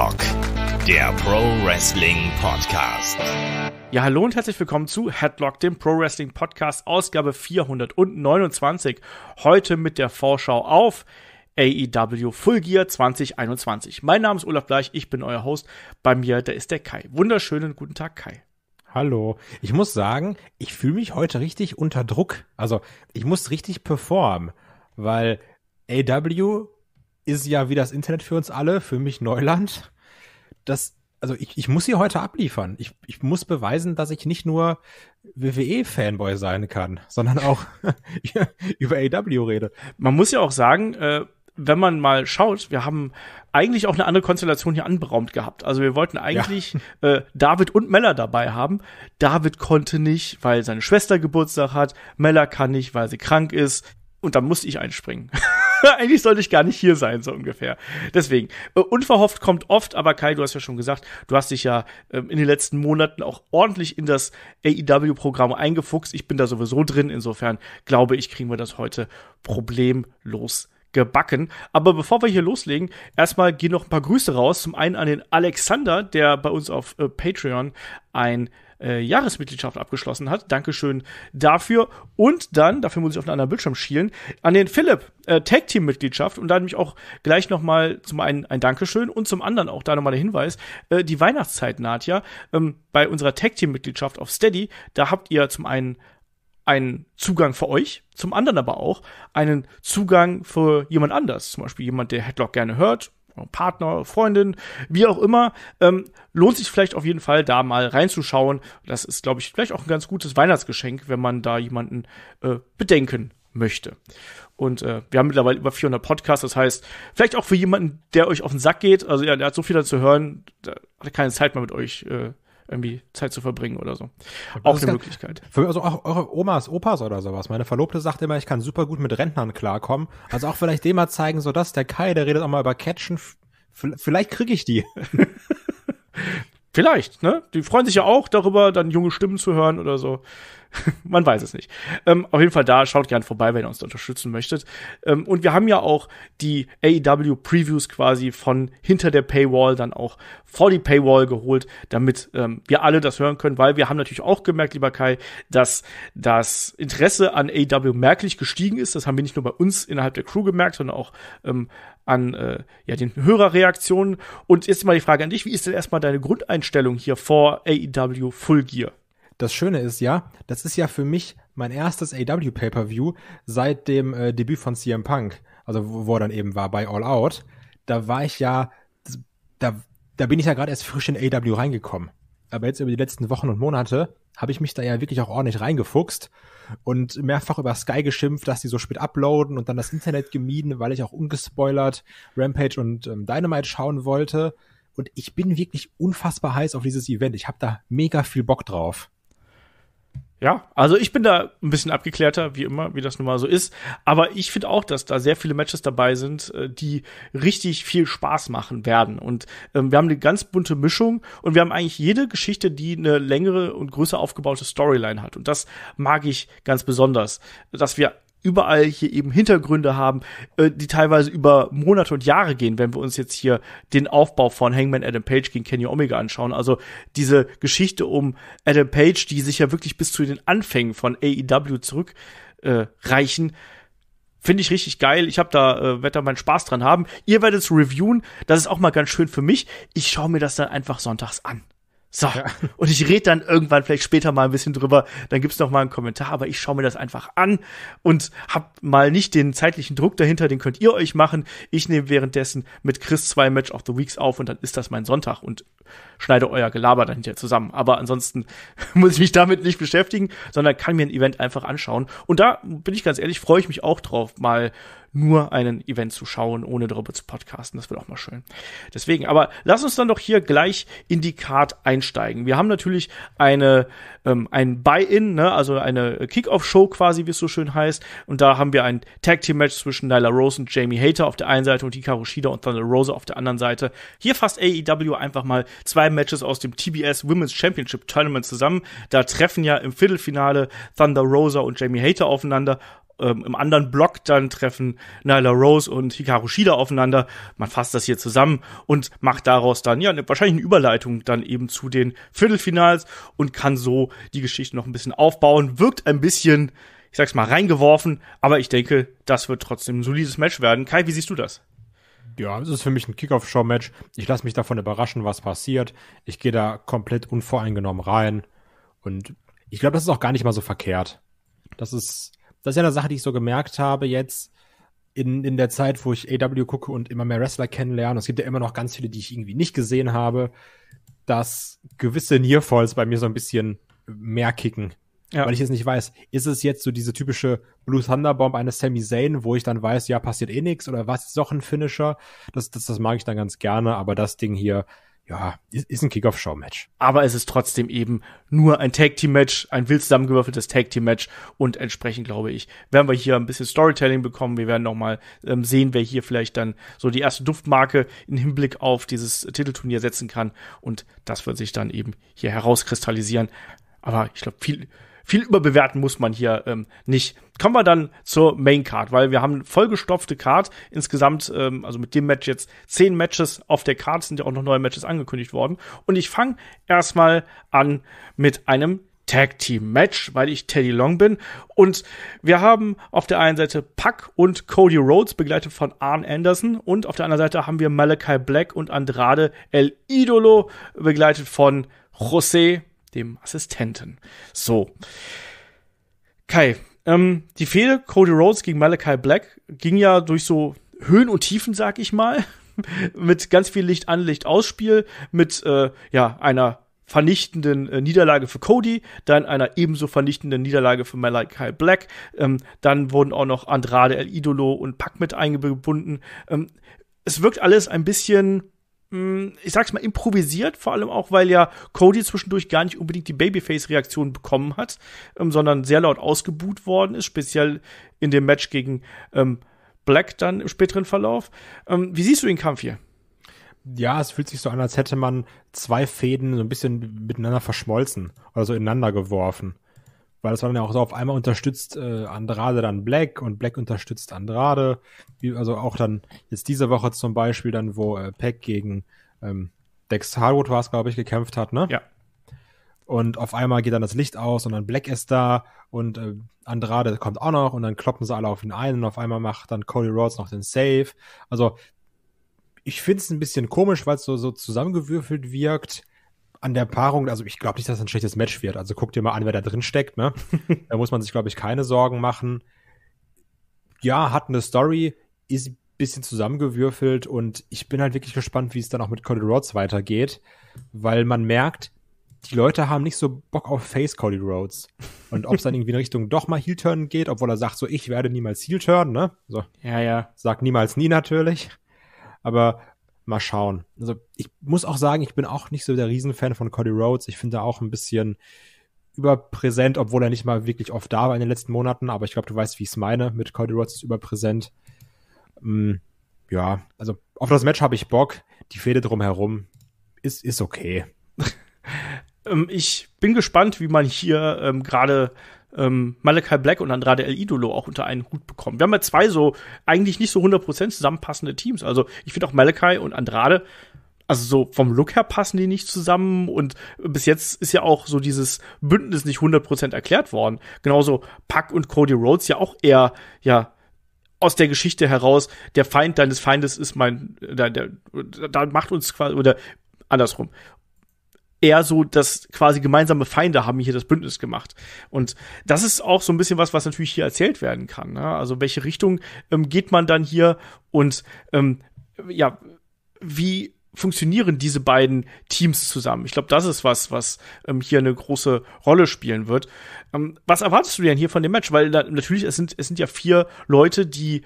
Headlock, der Pro Wrestling Podcast. Ja, hallo und herzlich willkommen zu Headlock, dem Pro Wrestling Podcast, Ausgabe 429. Heute mit der Vorschau auf AEW Full Gear 2021. Mein Name ist Olaf Bleich, ich bin euer Host. Bei mir, da ist der Kai. Wunderschönen guten Tag, Kai. Hallo. Ich muss sagen, ich fühle mich heute richtig unter Druck. Also, ich muss richtig performen, weil AEW ist ja wie das Internet für uns alle, für mich Neuland. Das, also ich, ich muss sie heute abliefern. Ich, ich muss beweisen, dass ich nicht nur WWE-Fanboy sein kann, sondern auch über AW rede. Man muss ja auch sagen, äh, wenn man mal schaut, wir haben eigentlich auch eine andere Konstellation hier anberaumt gehabt. Also wir wollten eigentlich ja. äh, David und Mella dabei haben. David konnte nicht, weil seine Schwester Geburtstag hat. Mella kann nicht, weil sie krank ist. Und dann musste ich einspringen. eigentlich sollte ich gar nicht hier sein, so ungefähr. Deswegen, äh, unverhofft kommt oft, aber Kai, du hast ja schon gesagt, du hast dich ja ähm, in den letzten Monaten auch ordentlich in das AEW-Programm eingefuchst. Ich bin da sowieso drin. Insofern glaube ich, kriegen wir das heute problemlos gebacken. Aber bevor wir hier loslegen, erstmal gehen noch ein paar Grüße raus. Zum einen an den Alexander, der bei uns auf äh, Patreon ein äh, Jahresmitgliedschaft abgeschlossen hat. Dankeschön dafür. Und dann, dafür muss ich auf einen anderen Bildschirm schielen, an den Philipp, äh, Tag Team Mitgliedschaft. Und da nämlich auch gleich nochmal zum einen ein Dankeschön und zum anderen auch da nochmal der Hinweis, äh, die Weihnachtszeit naht ja. Ähm, bei unserer Tag Team Mitgliedschaft auf Steady, da habt ihr zum einen einen Zugang für euch, zum anderen aber auch einen Zugang für jemand anders. Zum Beispiel jemand, der Headlock gerne hört, Partner, Freundin, wie auch immer, ähm, lohnt sich vielleicht auf jeden Fall da mal reinzuschauen. Das ist, glaube ich, vielleicht auch ein ganz gutes Weihnachtsgeschenk, wenn man da jemanden äh, bedenken möchte. Und äh, wir haben mittlerweile über 400 Podcasts, das heißt, vielleicht auch für jemanden, der euch auf den Sack geht, also ja, der hat so viel zu hören, der hat keine Zeit mehr mit euch äh, irgendwie Zeit zu verbringen oder so. Auch eine Möglichkeit. Für, also auch eure Omas, Opas oder sowas. Meine Verlobte sagt immer, ich kann super gut mit Rentnern klarkommen. Also auch vielleicht dem mal zeigen, so dass der Kai, der redet auch mal über Catchen. Vielleicht kriege ich die. vielleicht, ne? Die freuen sich ja auch darüber, dann junge Stimmen zu hören oder so. Man weiß es nicht. Ähm, auf jeden Fall da, schaut gern vorbei, wenn ihr uns da unterstützen möchtet. Ähm, und wir haben ja auch die AEW Previews quasi von hinter der Paywall dann auch vor die Paywall geholt, damit ähm, wir alle das hören können, weil wir haben natürlich auch gemerkt, lieber Kai, dass das Interesse an AEW merklich gestiegen ist. Das haben wir nicht nur bei uns innerhalb der Crew gemerkt, sondern auch ähm, an äh, ja, den Hörerreaktionen. Und jetzt mal die Frage an dich, wie ist denn erstmal deine Grundeinstellung hier vor AEW Full Gear? Das Schöne ist ja, das ist ja für mich mein erstes AW Pay-Per-View seit dem äh, Debüt von CM Punk, also wo, wo er dann eben war bei All Out. Da war ich ja, da, da bin ich ja gerade erst frisch in AW reingekommen. Aber jetzt über die letzten Wochen und Monate habe ich mich da ja wirklich auch ordentlich reingefuchst und mehrfach über Sky geschimpft, dass die so spät uploaden und dann das Internet gemieden, weil ich auch ungespoilert Rampage und ähm, Dynamite schauen wollte. Und ich bin wirklich unfassbar heiß auf dieses Event. Ich habe da mega viel Bock drauf ja, also ich bin da ein bisschen abgeklärter, wie immer, wie das nun mal so ist. Aber ich finde auch, dass da sehr viele Matches dabei sind, äh, die richtig viel Spaß machen werden. Und ähm, wir haben eine ganz bunte Mischung und wir haben eigentlich jede Geschichte, die eine längere und größer aufgebaute Storyline hat. Und das mag ich ganz besonders, dass wir überall hier eben Hintergründe haben, äh, die teilweise über Monate und Jahre gehen, wenn wir uns jetzt hier den Aufbau von Hangman Adam Page gegen Kenny Omega anschauen. Also diese Geschichte um Adam Page, die sich ja wirklich bis zu den Anfängen von AEW zurück äh, reichen, Finde ich richtig geil. Ich habe da, äh, werde da meinen Spaß dran haben. Ihr werdet es reviewen. Das ist auch mal ganz schön für mich. Ich schaue mir das dann einfach sonntags an. So, ja. und ich rede dann irgendwann vielleicht später mal ein bisschen drüber, dann gibt's noch mal einen Kommentar, aber ich schaue mir das einfach an und hab mal nicht den zeitlichen Druck dahinter, den könnt ihr euch machen. Ich nehme währenddessen mit Chris zwei Match of the Weeks auf und dann ist das mein Sonntag und schneide euer Gelaber dahinter zusammen. Aber ansonsten muss ich mich damit nicht beschäftigen, sondern kann mir ein Event einfach anschauen. Und da bin ich ganz ehrlich, freue ich mich auch drauf, mal nur einen Event zu schauen, ohne darüber zu podcasten. Das wird auch mal schön. Deswegen, aber lass uns dann doch hier gleich in die Card einsteigen. Wir haben natürlich eine, ähm, ein Buy-In, ne? also eine Kick-Off-Show quasi, wie es so schön heißt. Und da haben wir ein Tag-Team-Match zwischen Nyla Rose und Jamie Hater auf der einen Seite und Hikaru Shida und Thunder Rosa auf der anderen Seite. Hier fasst AEW einfach mal zwei Matches aus dem TBS Women's Championship Tournament zusammen. Da treffen ja im Viertelfinale Thunder Rosa und Jamie Hater aufeinander ähm, im anderen Block dann treffen Nyla Rose und Hikaru Shida aufeinander. Man fasst das hier zusammen und macht daraus dann ja eine, wahrscheinlich eine Überleitung dann eben zu den Viertelfinals und kann so die Geschichte noch ein bisschen aufbauen. Wirkt ein bisschen, ich sag's mal, reingeworfen, aber ich denke, das wird trotzdem ein solides Match werden. Kai, wie siehst du das? Ja, es ist für mich ein Kickoff-Show-Match. Ich lasse mich davon überraschen, was passiert. Ich gehe da komplett unvoreingenommen rein. Und ich glaube, das ist auch gar nicht mal so verkehrt. Das ist das ist ja eine Sache, die ich so gemerkt habe jetzt in, in der Zeit, wo ich AW gucke und immer mehr Wrestler kennenlerne. Es gibt ja immer noch ganz viele, die ich irgendwie nicht gesehen habe, dass gewisse Nearfalls bei mir so ein bisschen mehr kicken. Ja. Weil ich jetzt nicht weiß, ist es jetzt so diese typische Blue Thunder Bomb eines Sami Zayn, wo ich dann weiß, ja, passiert eh nix oder was ist doch ein Finisher? Das, das, das mag ich dann ganz gerne, aber das Ding hier, ja, ist, ist ein Kickoff-Show-Match. Aber es ist trotzdem eben nur ein Tag-Team-Match, ein wild zusammengewürfeltes Tag-Team-Match und entsprechend, glaube ich, werden wir hier ein bisschen Storytelling bekommen. Wir werden nochmal ähm, sehen, wer hier vielleicht dann so die erste Duftmarke im Hinblick auf dieses Titelturnier setzen kann und das wird sich dann eben hier herauskristallisieren. Aber ich glaube, viel, viel überbewerten muss man hier ähm, nicht. Kommen wir dann zur Main Card, weil wir haben vollgestopfte Card. Insgesamt, ähm, also mit dem Match jetzt zehn Matches auf der Card, sind ja auch noch neue Matches angekündigt worden. Und ich fange erstmal an mit einem Tag Team Match, weil ich Teddy Long bin. Und wir haben auf der einen Seite Puck und Cody Rhodes, begleitet von Arn Anderson. Und auf der anderen Seite haben wir Malachi Black und Andrade El Idolo, begleitet von José dem Assistenten. So. Kai, ähm, die Fehde Cody Rhodes gegen Malachi Black ging ja durch so Höhen und Tiefen, sag ich mal. mit ganz viel Licht an, Licht ausspiel, mit äh, ja, einer vernichtenden äh, Niederlage für Cody, dann einer ebenso vernichtenden Niederlage für Malachi Black, ähm, dann wurden auch noch Andrade El Idolo und Pack mit eingebunden. Ähm, es wirkt alles ein bisschen hm, ich sag's mal, improvisiert, vor allem auch, weil ja Cody zwischendurch gar nicht unbedingt die Babyface-Reaktion bekommen hat, ähm, sondern sehr laut ausgebuht worden ist, speziell in dem Match gegen ähm, Black dann im späteren Verlauf. Ähm, wie siehst du den Kampf hier? Ja, es fühlt sich so an, als hätte man zwei Fäden so ein bisschen miteinander verschmolzen, oder so ineinander geworfen weil es war dann ja auch so, auf einmal unterstützt äh, Andrade dann Black und Black unterstützt Andrade. Wie, Also auch dann jetzt diese Woche zum Beispiel dann, wo äh, Pack gegen ähm, Dex Harwood war es, glaube ich, gekämpft hat, ne? Ja. Und auf einmal geht dann das Licht aus und dann Black ist da und äh, Andrade kommt auch noch und dann kloppen sie alle auf ihn ein und auf einmal macht dann Cody Rhodes noch den Save. Also ich finde es ein bisschen komisch, weil es so, so zusammengewürfelt wirkt an der Paarung, also ich glaube nicht, dass das ein schlechtes Match wird. Also guck dir mal an, wer da drin steckt. Ne? da muss man sich, glaube ich, keine Sorgen machen. Ja, hat eine Story, ist ein bisschen zusammengewürfelt und ich bin halt wirklich gespannt, wie es dann auch mit Cody Rhodes weitergeht, weil man merkt, die Leute haben nicht so Bock auf Face Cody Rhodes. Und ob es dann irgendwie in Richtung doch mal Heel Turn geht, obwohl er sagt so, ich werde niemals Heel Turn, ne? So. Ja, ja. Sagt niemals nie natürlich. Aber mal schauen. Also ich muss auch sagen, ich bin auch nicht so der Riesenfan von Cody Rhodes. Ich finde auch ein bisschen überpräsent, obwohl er nicht mal wirklich oft da war in den letzten Monaten. Aber ich glaube, du weißt, wie ich es meine. Mit Cody Rhodes ist überpräsent. Hm, ja, also auf das Match habe ich Bock. Die Fehde drumherum ist, ist okay. Ähm, ich bin gespannt, wie man hier ähm, gerade ähm, Malachi Black und Andrade El Idolo auch unter einen Hut bekommen. Wir haben ja zwei so eigentlich nicht so 100% zusammenpassende Teams. Also ich finde auch Malachi und Andrade, also so vom Look her passen die nicht zusammen und bis jetzt ist ja auch so dieses Bündnis nicht 100% erklärt worden. Genauso Puck und Cody Rhodes ja auch eher, ja, aus der Geschichte heraus, der Feind deines Feindes ist mein, da, der, da macht uns quasi, oder andersrum eher so dass quasi gemeinsame Feinde haben hier das Bündnis gemacht. Und das ist auch so ein bisschen was, was natürlich hier erzählt werden kann. Ne? Also welche Richtung ähm, geht man dann hier und ähm, ja, wie funktionieren diese beiden Teams zusammen? Ich glaube, das ist was, was ähm, hier eine große Rolle spielen wird. Ähm, was erwartest du denn hier von dem Match? Weil da, natürlich, es sind, es sind ja vier Leute, die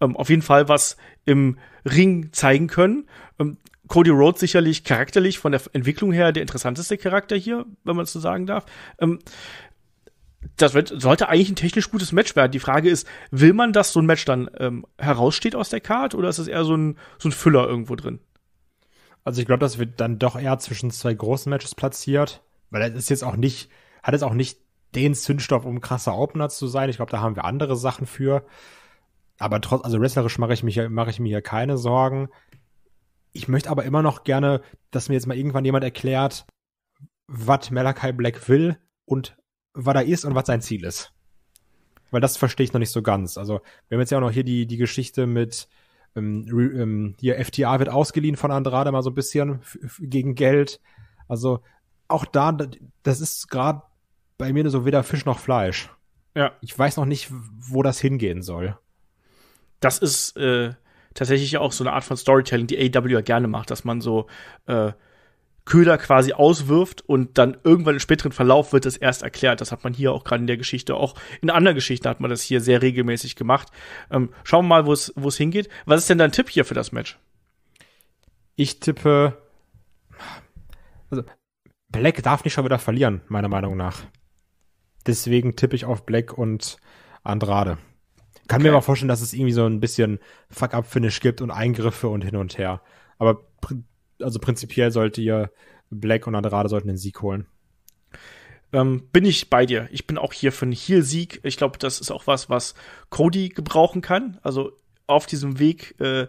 ähm, auf jeden Fall was im Ring zeigen können. Ähm, Cody Rhodes sicherlich charakterlich von der Entwicklung her der interessanteste Charakter hier, wenn man es so sagen darf. Ähm, das wird, sollte eigentlich ein technisch gutes Match werden. Die Frage ist, will man, dass so ein Match dann ähm, heraussteht aus der Card oder ist es eher so ein, so ein Füller irgendwo drin? Also ich glaube, das wird dann doch eher zwischen zwei großen Matches platziert, weil es ist jetzt auch nicht, hat jetzt auch nicht den Zündstoff, um krasser Opener zu sein. Ich glaube, da haben wir andere Sachen für. Aber trotz, also wrestlerisch mache ich, mich, mach ich mir hier keine Sorgen. Ich möchte aber immer noch gerne, dass mir jetzt mal irgendwann jemand erklärt, was Malachi Black will und was er ist und was sein Ziel ist. Weil das verstehe ich noch nicht so ganz. Also, wir haben jetzt ja auch noch hier die, die Geschichte mit, ähm, ähm hier FTA wird ausgeliehen von Andrade mal so ein bisschen gegen Geld. Also auch da, das ist gerade bei mir so weder Fisch noch Fleisch. Ja. Ich weiß noch nicht, wo das hingehen soll. Das ist, äh, tatsächlich auch so eine Art von Storytelling, die AW ja gerne macht, dass man so äh, Köder quasi auswirft und dann irgendwann im späteren Verlauf wird das erst erklärt. Das hat man hier auch gerade in der Geschichte, auch in anderen Geschichten hat man das hier sehr regelmäßig gemacht. Ähm, schauen wir mal, wo es hingeht. Was ist denn dein Tipp hier für das Match? Ich tippe. Also, Black darf nicht schon wieder verlieren, meiner Meinung nach. Deswegen tippe ich auf Black und Andrade kann okay. mir mal vorstellen, dass es irgendwie so ein bisschen Fuck-Up-Finish gibt und Eingriffe und hin und her. Aber also prinzipiell sollte ihr Black und Andrade sollten den Sieg holen. Ähm, bin ich bei dir. Ich bin auch hier für einen Heal-Sieg. Ich glaube, das ist auch was, was Cody gebrauchen kann. Also auf diesem Weg äh,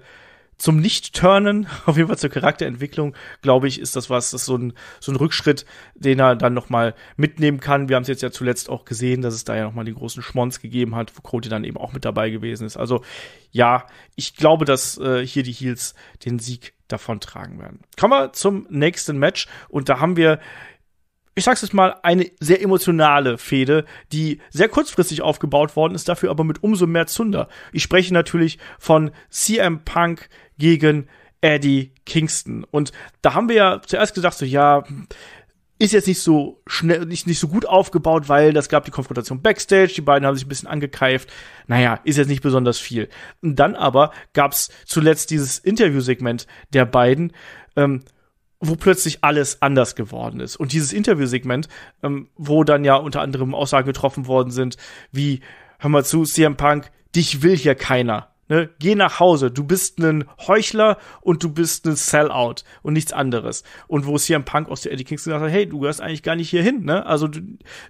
zum Nicht-Turnen, auf jeden Fall zur Charakterentwicklung, glaube ich, ist das was, das ist so ein, so ein Rückschritt, den er dann nochmal mitnehmen kann. Wir haben es jetzt ja zuletzt auch gesehen, dass es da ja nochmal den großen Schmonz gegeben hat, wo Cody dann eben auch mit dabei gewesen ist. Also ja, ich glaube, dass äh, hier die Heels den Sieg davon tragen werden. Kommen wir zum nächsten Match und da haben wir ich sag's jetzt mal, eine sehr emotionale Fehde, die sehr kurzfristig aufgebaut worden ist, dafür aber mit umso mehr Zunder. Ich spreche natürlich von CM Punk gegen Eddie Kingston. Und da haben wir ja zuerst gesagt, so, ja, ist jetzt nicht so schnell, nicht, nicht so gut aufgebaut, weil das gab die Konfrontation Backstage, die beiden haben sich ein bisschen angekeift. Naja, ist jetzt nicht besonders viel. Und dann aber gab's zuletzt dieses Interviewsegment der beiden, ähm, wo plötzlich alles anders geworden ist. Und dieses Interviewsegment, ähm, wo dann ja unter anderem Aussagen getroffen worden sind, wie, hör mal zu, CM Punk, dich will hier keiner. Ne? Geh nach Hause, du bist ein Heuchler und du bist ein Sellout und nichts anderes. Und wo CM Punk aus der Eddie Kingston gesagt hat, hey, du gehörst eigentlich gar nicht hier hin, ne? Also du,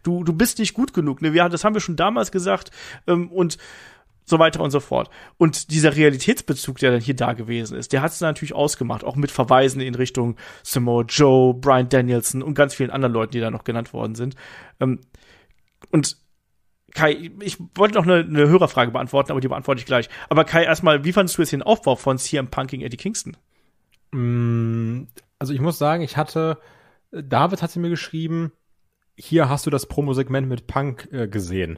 du, du bist nicht gut genug, ne? Wir, das haben wir schon damals gesagt. Ähm, und so weiter und so fort. Und dieser Realitätsbezug, der dann hier da gewesen ist, der hat es natürlich ausgemacht, auch mit Verweisen in Richtung Samoa Joe, Brian Danielson und ganz vielen anderen Leuten, die da noch genannt worden sind. Ähm, und Kai, ich wollte noch eine, eine, Hörerfrage beantworten, aber die beantworte ich gleich. Aber Kai, erstmal, wie fandest du jetzt den Aufbau von CM Punk gegen Eddie Kingston? Mm, also ich muss sagen, ich hatte, David hatte mir geschrieben, hier hast du das Promo-Segment mit Punk äh, gesehen.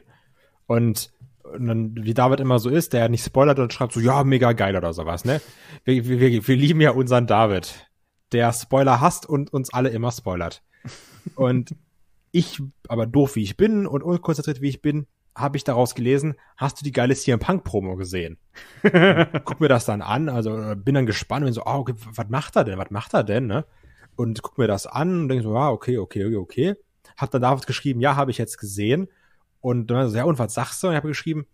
Und und dann, wie David immer so ist, der ja nicht spoilert und schreibt so, ja, mega geil oder sowas, ne? Wir, wir, wir lieben ja unseren David, der Spoiler hasst und uns alle immer spoilert. Und ich, aber doof wie ich bin und unkonzentriert wie ich bin, habe ich daraus gelesen, hast du die geile CM Punk Promo gesehen? guck mir das dann an, also äh, bin dann gespannt und so, oh, okay, was macht er denn, was macht er denn, ne? Und guck mir das an und denke so, ah, okay, okay, okay, okay. Hab dann David geschrieben, ja, habe ich jetzt gesehen. Und dann so, ja, und was sagst du? Und ich habe geschrieben,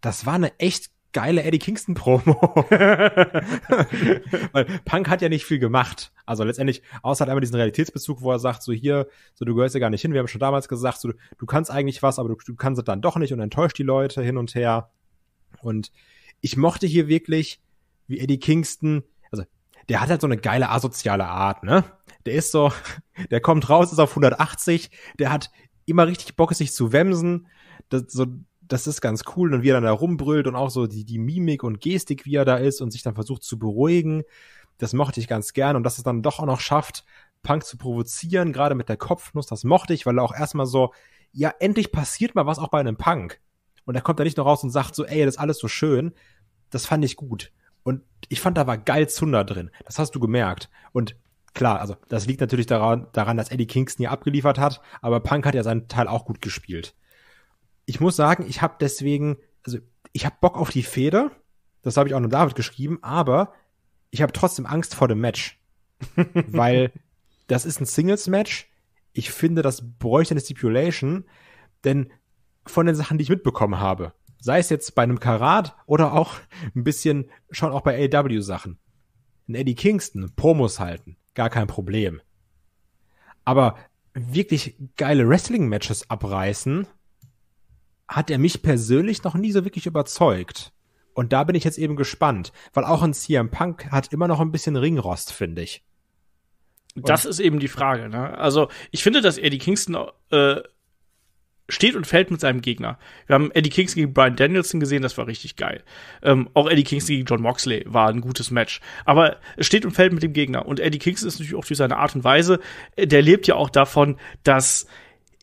das war eine echt geile Eddie Kingston Promo. Weil Punk hat ja nicht viel gemacht. Also letztendlich, außer hat einmal diesen Realitätsbezug, wo er sagt, so hier, so du gehörst ja gar nicht hin. Wir haben schon damals gesagt, so du, kannst eigentlich was, aber du, du kannst es dann doch nicht und enttäuscht die Leute hin und her. Und ich mochte hier wirklich, wie Eddie Kingston, also der hat halt so eine geile asoziale Art, ne? Der ist so, der kommt raus, ist auf 180, der hat immer richtig Bock, sich zu wemsen. Das, so, das ist ganz cool. Und wie er dann da rumbrüllt und auch so die, die Mimik und Gestik, wie er da ist und sich dann versucht zu beruhigen. Das mochte ich ganz gern. Und dass es dann doch auch noch schafft, Punk zu provozieren, gerade mit der Kopfnuss, das mochte ich, weil er auch erstmal so, ja, endlich passiert mal was auch bei einem Punk. Und er kommt da nicht nur raus und sagt so, ey, das ist alles so schön. Das fand ich gut. Und ich fand, da war geil Zunder drin. Das hast du gemerkt. Und klar, also das liegt natürlich daran, daran, dass Eddie Kingston ja abgeliefert hat, aber Punk hat ja seinen Teil auch gut gespielt. Ich muss sagen, ich habe deswegen, also ich habe Bock auf die Feder, das habe ich auch nur David geschrieben, aber ich habe trotzdem Angst vor dem Match, weil das ist ein Singles-Match. Ich finde, das bräuchte eine Stipulation, denn von den Sachen, die ich mitbekommen habe, sei es jetzt bei einem Karat oder auch ein bisschen schon auch bei AW-Sachen, ein Eddie Kingston Promos halten, gar kein Problem. Aber wirklich geile Wrestling-Matches abreißen, hat er mich persönlich noch nie so wirklich überzeugt. Und da bin ich jetzt eben gespannt, weil auch ein CM Punk hat immer noch ein bisschen Ringrost, finde ich. Und das ist eben die Frage. Ne? Also ich finde, dass er die Kingston äh, steht und fällt mit seinem Gegner. Wir haben Eddie Kingston gegen Brian Danielson gesehen, das war richtig geil. Ähm, auch Eddie Kingston gegen John Moxley war ein gutes Match. Aber es steht und fällt mit dem Gegner. Und Eddie Kingston ist natürlich auch durch seine Art und Weise, äh, der lebt ja auch davon, dass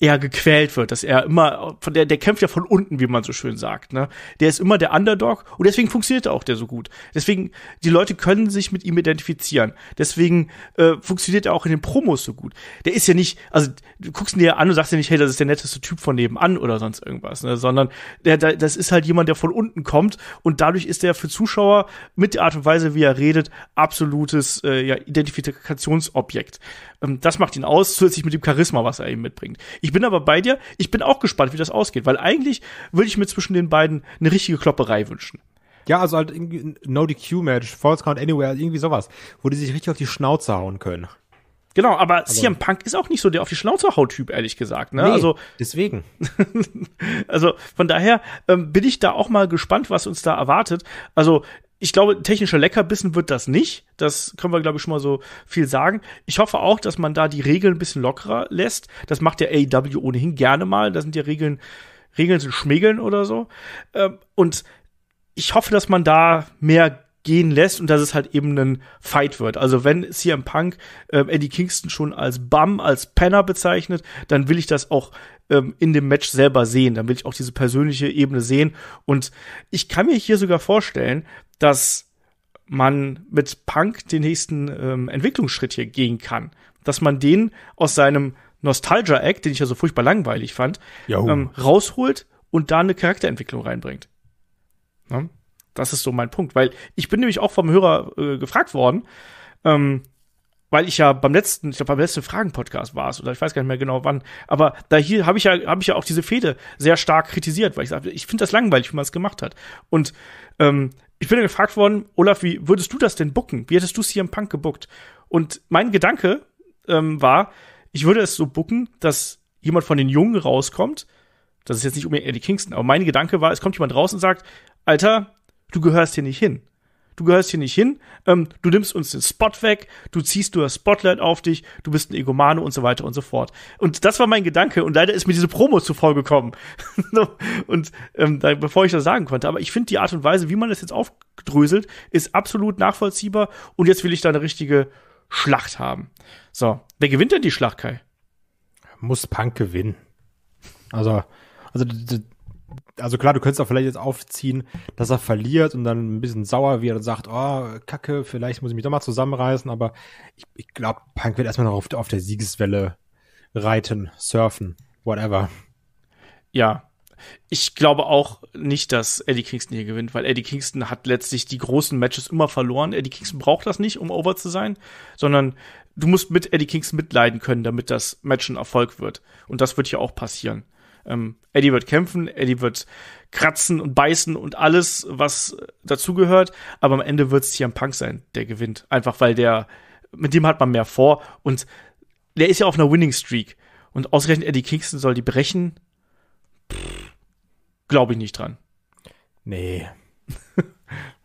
er gequält wird, dass er immer von der der kämpft ja von unten, wie man so schön sagt, ne? Der ist immer der Underdog und deswegen funktioniert auch der so gut. Deswegen die Leute können sich mit ihm identifizieren. Deswegen äh, funktioniert er auch in den Promos so gut. Der ist ja nicht, also du guckst ihn dir an und sagst dir nicht, hey, das ist der netteste Typ von nebenan oder sonst irgendwas, ne? sondern der, der das ist halt jemand, der von unten kommt und dadurch ist er für Zuschauer mit der Art und Weise, wie er redet, absolutes äh, ja, Identifikationsobjekt. Ähm, das macht ihn aus, zusätzlich mit dem Charisma, was er eben mitbringt. Ich bin aber bei dir, ich bin auch gespannt, wie das ausgeht, weil eigentlich würde ich mir zwischen den beiden eine richtige Klopperei wünschen. Ja, also halt irgendwie No DQ Match, False Count Anywhere, irgendwie sowas, wo die sich richtig auf die Schnauze hauen können. Genau, aber, aber also CM Punk ist auch nicht so der auf die Schnauze haut Typ, ehrlich gesagt. Ne? Nee, also deswegen. also von daher ähm, bin ich da auch mal gespannt, was uns da erwartet. Also ich glaube, technischer Leckerbissen wird das nicht. Das können wir, glaube ich, schon mal so viel sagen. Ich hoffe auch, dass man da die Regeln ein bisschen lockerer lässt. Das macht der AEW ohnehin gerne mal. Da sind ja Regeln, Regeln sind Schmägeln oder so. Ähm, und ich hoffe, dass man da mehr gehen lässt und dass es halt eben ein Fight wird. Also wenn CM Punk äh, Eddie Kingston schon als Bum, als Penner bezeichnet, dann will ich das auch ähm, in dem Match selber sehen. Dann will ich auch diese persönliche Ebene sehen. Und ich kann mir hier sogar vorstellen, dass man mit Punk den nächsten ähm, Entwicklungsschritt hier gehen kann. Dass man den aus seinem Nostalgia-Act, den ich ja so furchtbar langweilig fand, ähm, rausholt und da eine Charakterentwicklung reinbringt. Ne? Das ist so mein Punkt, weil ich bin nämlich auch vom Hörer äh, gefragt worden, ähm, weil ich ja beim letzten, ich glaube beim letzten Fragen-Podcast war es, oder ich weiß gar nicht mehr genau wann, aber da hier habe ich ja, habe ich ja auch diese Fehde sehr stark kritisiert, weil ich sage, ich finde das langweilig, wie man es gemacht hat. Und ähm, ich bin dann gefragt worden, Olaf, wie würdest du das denn bucken? Wie hättest du es hier im Punk gebuckt? Und mein Gedanke ähm, war, ich würde es so bucken, dass jemand von den Jungen rauskommt. Das ist jetzt nicht unbedingt Eddie Kingston, aber mein Gedanke war, es kommt jemand raus und sagt, Alter, du gehörst hier nicht hin. Du gehörst hier nicht hin, ähm, du nimmst uns den Spot weg, du ziehst nur das Spotlight auf dich, du bist ein Egomane und so weiter und so fort. Und das war mein Gedanke und leider ist mir diese Promo zuvor gekommen. und ähm, da, bevor ich das sagen konnte, aber ich finde die Art und Weise, wie man das jetzt aufdröselt, ist absolut nachvollziehbar und jetzt will ich da eine richtige Schlacht haben. So, wer gewinnt denn die Schlacht, Kai? Muss Punk gewinnen. Also, also also klar, du könntest auch vielleicht jetzt aufziehen, dass er verliert und dann ein bisschen sauer wird und sagt, oh, Kacke, vielleicht muss ich mich doch mal zusammenreißen, aber ich, ich glaube, Punk wird erstmal noch auf, auf, der Siegeswelle reiten, surfen, whatever. Ja. Ich glaube auch nicht, dass Eddie Kingston hier gewinnt, weil Eddie Kingston hat letztlich die großen Matches immer verloren. Eddie Kingston braucht das nicht, um over zu sein, sondern du musst mit Eddie Kingston mitleiden können, damit das Match ein Erfolg wird. Und das wird hier auch passieren. Ähm, Eddie wird kämpfen, Eddie wird kratzen und beißen und alles, was äh, dazugehört. Aber am Ende wird es Tian Punk sein, der gewinnt. Einfach weil der, mit dem hat man mehr vor. Und der ist ja auf einer Winning Streak. Und ausgerechnet Eddie Kingston soll die brechen. Glaube ich nicht dran. Nee.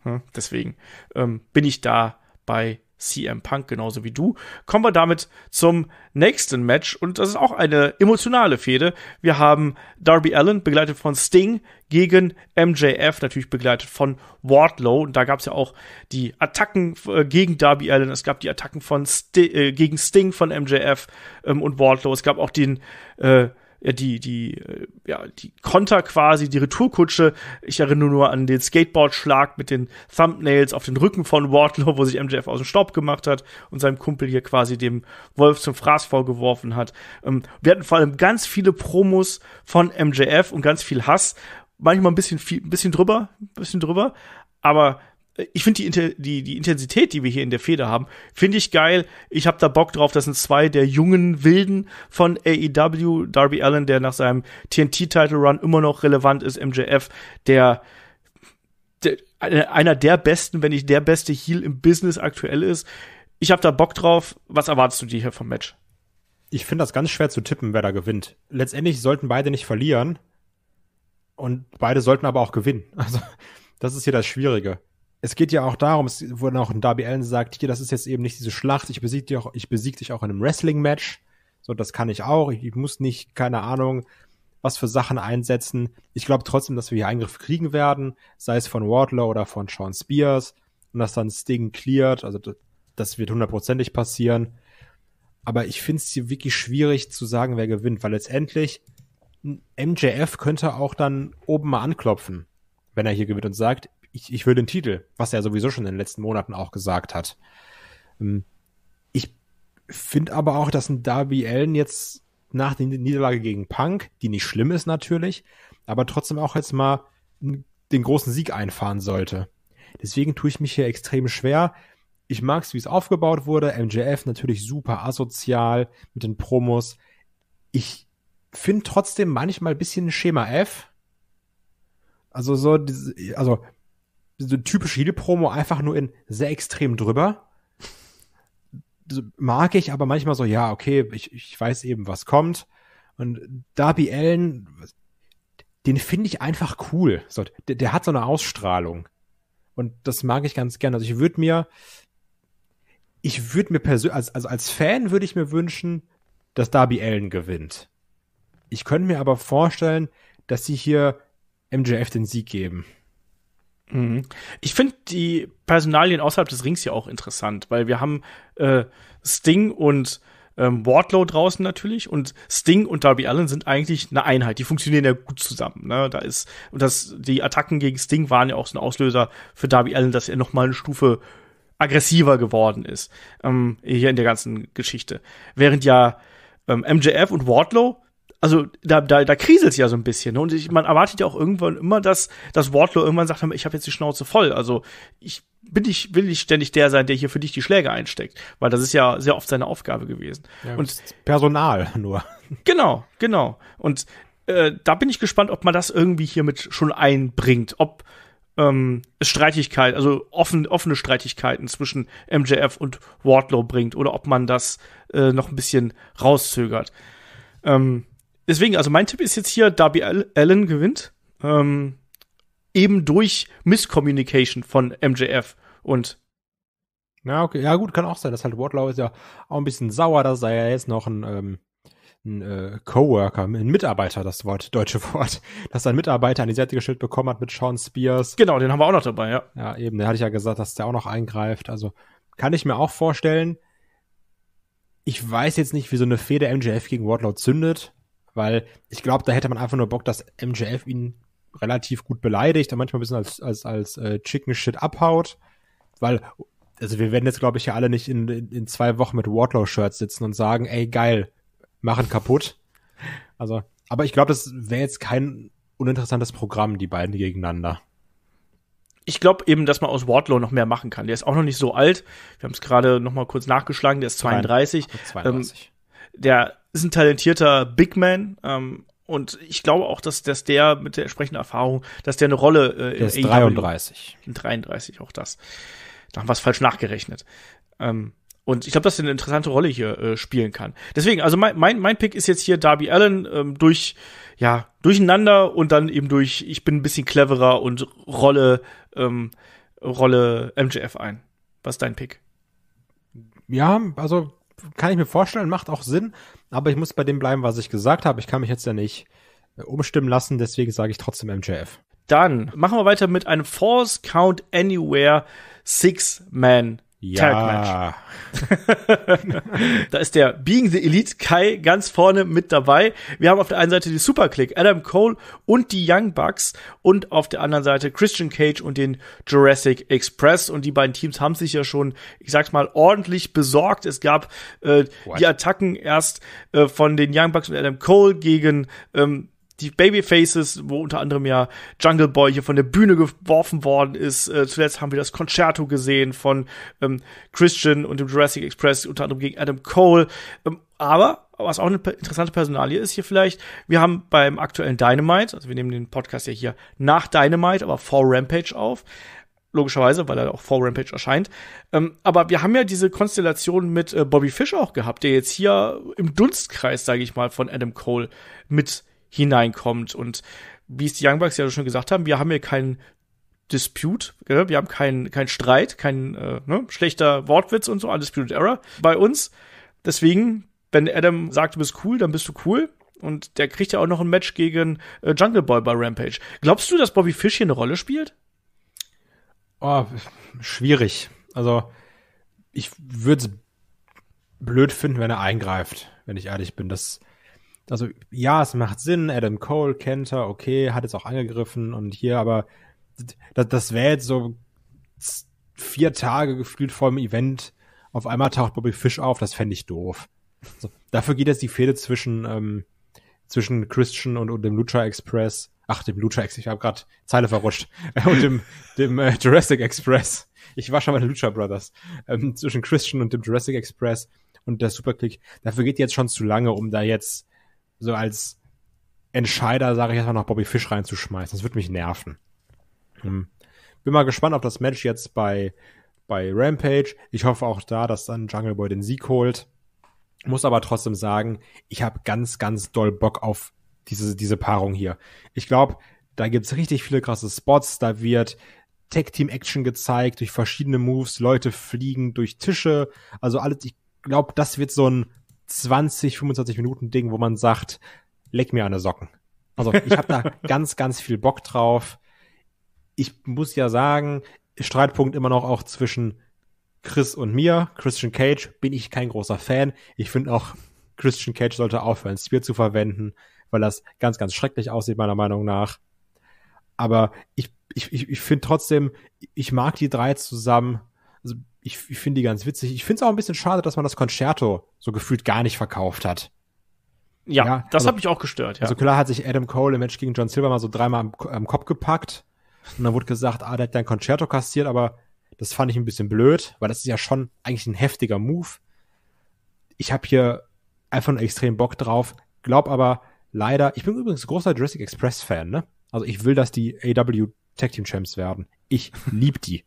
Hm, deswegen ähm, bin ich da bei CM Punk, genauso wie du. Kommen wir damit zum nächsten Match und das ist auch eine emotionale Fehde. Wir haben Darby Allen, begleitet von Sting, gegen MJF, natürlich begleitet von Wardlow. Und da gab es ja auch die Attacken äh, gegen Darby Allen, es gab die Attacken von Sti äh, gegen Sting von MJF ähm, und Wardlow. Es gab auch den äh, äh, die, die, äh, ja, die Konter quasi, die Retourkutsche. Ich erinnere nur an den Skateboard-Schlag mit den Thumbnails auf den Rücken von Wardlow, wo sich MJF aus dem Staub gemacht hat und seinem Kumpel hier quasi dem Wolf zum Fraß vorgeworfen hat. Ähm, wir hatten vor allem ganz viele Promos von MJF und ganz viel Hass. Manchmal ein bisschen viel, ein bisschen drüber, ein bisschen drüber. Aber ich finde die, die, die Intensität, die wir hier in der Feder haben, finde ich geil. Ich habe da Bock drauf. Das sind zwei der jungen Wilden von AEW. Darby Allen, der nach seinem TNT-Title-Run immer noch relevant ist. MJF, der, der einer der besten, wenn nicht der beste Heal im Business aktuell ist. Ich habe da Bock drauf. Was erwartest du dir hier vom Match? Ich finde das ganz schwer zu tippen, wer da gewinnt. Letztendlich sollten beide nicht verlieren. Und beide sollten aber auch gewinnen. Also, das ist hier das Schwierige es geht ja auch darum, es wurde auch in Darby Allen gesagt, hier, das ist jetzt eben nicht diese Schlacht, ich besieg dich auch, ich besieg dich auch in einem Wrestling-Match. So, das kann ich auch. Ich, ich, muss nicht, keine Ahnung, was für Sachen einsetzen. Ich glaube trotzdem, dass wir hier Eingriffe kriegen werden, sei es von Wardlow oder von Sean Spears. Und dass dann Sting cleared, also das wird hundertprozentig passieren. Aber ich finde es hier wirklich schwierig zu sagen, wer gewinnt, weil letztendlich MJF könnte auch dann oben mal anklopfen, wenn er hier gewinnt und sagt, ich, ich will den Titel, was er sowieso schon in den letzten Monaten auch gesagt hat. Ähm, ich finde aber auch, dass ein Darby Allen jetzt nach der Niederlage gegen Punk, die nicht schlimm ist natürlich, aber trotzdem auch jetzt mal den großen Sieg einfahren sollte. Deswegen tue ich mich hier extrem schwer. Ich mag es, wie es aufgebaut wurde. MJF natürlich super asozial mit den Promos. Ich finde trotzdem manchmal ein bisschen Schema F. Also so, also so typische Heal-Promo einfach nur in sehr extrem drüber. Mag ich, aber manchmal so, ja, okay, ich, ich weiß eben, was kommt. Und Darby Allen, den finde ich einfach cool. So, der, der, hat so eine Ausstrahlung. Und das mag ich ganz gerne. Also ich würde mir, ich würde mir persönlich, als, also als Fan würde ich mir wünschen, dass Darby Allen gewinnt. Ich könnte mir aber vorstellen, dass sie hier MJF den Sieg geben. Mhm. Ich finde die Personalien außerhalb des Rings ja auch interessant, weil wir haben äh, Sting und ähm, Wardlow draußen natürlich und Sting und Darby Allen sind eigentlich eine Einheit. Die funktionieren ja gut zusammen. Ne? Da ist und das die Attacken gegen Sting waren ja auch so ein Auslöser für Darby Allen, dass er noch mal eine Stufe aggressiver geworden ist ähm, hier in der ganzen Geschichte. Während ja ähm, MJF und Wardlow also da, da, da kriselt ja so ein bisschen. Ne? Und ich, man erwartet ja auch irgendwann immer, dass, dass Wardlow irgendwann sagt, ich habe jetzt die Schnauze voll. Also ich bin nicht, will nicht ständig der sein, der hier für dich die Schläge einsteckt. Weil das ist ja sehr oft seine Aufgabe gewesen. Ja, und Personal nur. Genau, genau. Und äh, da bin ich gespannt, ob man das irgendwie hiermit schon einbringt. Ob ähm, Streitigkeit, also offen, offene Streitigkeiten zwischen MJF und Wardlow bringt oder ob man das äh, noch ein bisschen rauszögert. Ähm, deswegen, also mein Tipp ist jetzt hier, Darby Allen gewinnt. Ähm, eben durch Misscommunication von MJF und ja, okay. Ja, gut, kann auch sein. Das halt Wardlow ist ja auch ein bisschen sauer, dass er ja jetzt noch ein, ähm, ein äh, Coworker, ein Mitarbeiter, das Wort, deutsche Wort, dass er einen Mitarbeiter an die Seite gestellt bekommen hat mit Sean Spears. Genau, den haben wir auch noch dabei, ja. Ja, eben, da hatte ich ja gesagt, dass der auch noch eingreift. Also kann ich mir auch vorstellen. Ich weiß jetzt nicht, wie so eine Feder MJF gegen Wardlow zündet weil ich glaube, da hätte man einfach nur Bock, dass MJF ihn relativ gut beleidigt und manchmal ein bisschen als, als, als äh, Chicken Shit abhaut, weil also wir werden jetzt, glaube ich, ja alle nicht in, in, in zwei Wochen mit Wardlow-Shirts sitzen und sagen, ey, geil, machen kaputt. Also, aber ich glaube, das wäre jetzt kein uninteressantes Programm, die beiden gegeneinander. Ich glaube eben, dass man aus Wardlow noch mehr machen kann. Der ist auch noch nicht so alt. Wir haben es gerade noch mal kurz nachgeschlagen. Der ist 32. 32. Ähm, der ist ein talentierter Big Man. Ähm, und ich glaube auch, dass, dass der mit der entsprechenden Erfahrung, dass der eine Rolle äh, der ist AEW, 33. 33, auch das. Da haben wir es falsch nachgerechnet. Ähm, und ich glaube, dass er eine interessante Rolle hier äh, spielen kann. Deswegen, also mein, mein, mein Pick ist jetzt hier Darby Allen ähm, durch, ja, durcheinander und dann eben durch, ich bin ein bisschen cleverer und rolle, ähm, rolle MJF ein. Was ist dein Pick? Ja, also kann ich mir vorstellen, macht auch Sinn, aber ich muss bei dem bleiben, was ich gesagt habe. Ich kann mich jetzt ja nicht äh, umstimmen lassen, deswegen sage ich trotzdem MJF. Dann machen wir weiter mit einem Force Count Anywhere Six-Man ja. da ist der Being the Elite Kai ganz vorne mit dabei. Wir haben auf der einen Seite die Superclick, Adam Cole und die Young Bucks und auf der anderen Seite Christian Cage und den Jurassic Express. Und die beiden Teams haben sich ja schon, ich sag's mal, ordentlich besorgt. Es gab äh, die Attacken erst äh, von den Young Bucks und Adam Cole gegen ähm, die Babyfaces, wo unter anderem ja Jungle Boy hier von der Bühne geworfen worden ist. Äh, zuletzt haben wir das Concerto gesehen von ähm, Christian und dem Jurassic Express, unter anderem gegen Adam Cole. Ähm, aber was auch eine interessante Personalie ist hier vielleicht, wir haben beim aktuellen Dynamite, also wir nehmen den Podcast ja hier nach Dynamite, aber vor Rampage auf, logischerweise, weil er auch vor Rampage erscheint. Ähm, aber wir haben ja diese Konstellation mit äh, Bobby Fish auch gehabt, der jetzt hier im Dunstkreis, sage ich mal, von Adam Cole mit hineinkommt. Und wie es die Young Bucks ja schon gesagt haben, wir haben hier keinen Dispute, ja, wir haben keinen keinen Streit, kein äh, ne, schlechter Wortwitz und so, alles Disputed Error bei uns. Deswegen, wenn Adam sagt, du bist cool, dann bist du cool. Und der kriegt ja auch noch ein Match gegen äh, Jungle Boy bei Rampage. Glaubst du, dass Bobby Fish hier eine Rolle spielt? Oh, schwierig. Also, ich würde es blöd finden, wenn er eingreift, wenn ich ehrlich bin. Das also ja, es macht Sinn, Adam Cole kennt er, okay, hat jetzt auch angegriffen und hier, aber das, das wäre jetzt so vier Tage gefühlt vor dem Event, auf einmal taucht Bobby Fish auf, das fände ich doof. So, dafür geht jetzt die Fehde zwischen, ähm, zwischen Christian und, und dem Lucha Express, ach, dem Lucha Express, ich habe gerade Zeile verrutscht, und dem, dem äh, Jurassic Express. Ich war schon bei den Lucha Brothers. Ähm, zwischen Christian und dem Jurassic Express und der Superclick. Dafür geht jetzt schon zu lange, um da jetzt so als Entscheider, sage ich erstmal, nach Bobby Fish reinzuschmeißen. Das würde mich nerven. Hm. Bin mal gespannt auf das Match jetzt bei, bei Rampage. Ich hoffe auch da, dass dann Jungle Boy den Sieg holt. Muss aber trotzdem sagen, ich habe ganz, ganz doll Bock auf diese, diese Paarung hier. Ich glaube, da gibt es richtig viele krasse Spots. Da wird Tag-Team-Action gezeigt durch verschiedene Moves. Leute fliegen durch Tische. Also alles, ich glaube, das wird so ein 20, 25 Minuten Ding, wo man sagt, leck mir eine Socken. Also ich habe da ganz, ganz viel Bock drauf. Ich muss ja sagen, Streitpunkt immer noch auch zwischen Chris und mir. Christian Cage bin ich kein großer Fan. Ich finde auch, Christian Cage sollte aufhören, Spear zu verwenden, weil das ganz, ganz schrecklich aussieht, meiner Meinung nach. Aber ich, ich, ich, ich finde trotzdem, ich mag die drei zusammen. Also ich, ich finde die ganz witzig. Ich finde es auch ein bisschen schade, dass man das Concerto so gefühlt gar nicht verkauft hat. Ja, ja das also, hat mich auch gestört. Also ja. Also klar hat sich Adam Cole im Match gegen John Silver mal so dreimal am, am Kopf gepackt und dann wurde gesagt, ah, der hat dein Concerto kassiert, aber das fand ich ein bisschen blöd, weil das ist ja schon eigentlich ein heftiger Move. Ich habe hier einfach einen extremen Bock drauf. Glaub aber leider, ich bin übrigens großer Jurassic Express Fan, ne? Also ich will, dass die AW Tag Team Champs werden. Ich lieb die.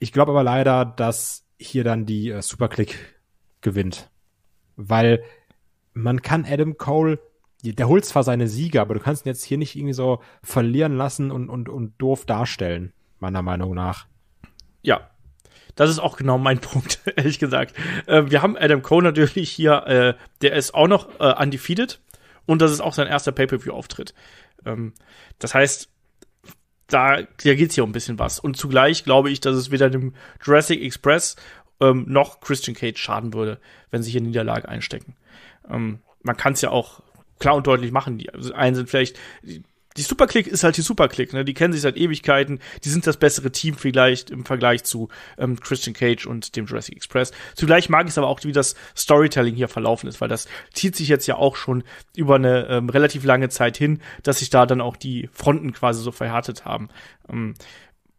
Ich glaube aber leider, dass hier dann die äh, Superclick gewinnt. Weil man kann Adam Cole, der holt zwar seine Sieger, aber du kannst ihn jetzt hier nicht irgendwie so verlieren lassen und, und, und doof darstellen, meiner Meinung nach. Ja. Das ist auch genau mein Punkt, ehrlich gesagt. Äh, wir haben Adam Cole natürlich hier, äh, der ist auch noch äh, undefeated und das ist auch sein erster Pay-Per-View-Auftritt. Ähm, das heißt, da, da geht's hier um ein bisschen was. Und zugleich glaube ich, dass es weder dem Jurassic Express ähm, noch Christian Cage schaden würde, wenn sie hier Niederlage einstecken. Ähm, man kann es ja auch klar und deutlich machen. Die einen sind vielleicht, die Superclick ist halt die Superclick, ne? Die kennen sich seit Ewigkeiten, die sind das bessere Team vielleicht im Vergleich zu ähm, Christian Cage und dem Jurassic Express. Zugleich mag ich es aber auch, wie das Storytelling hier verlaufen ist, weil das zieht sich jetzt ja auch schon über eine ähm, relativ lange Zeit hin, dass sich da dann auch die Fronten quasi so verhärtet haben. Ähm,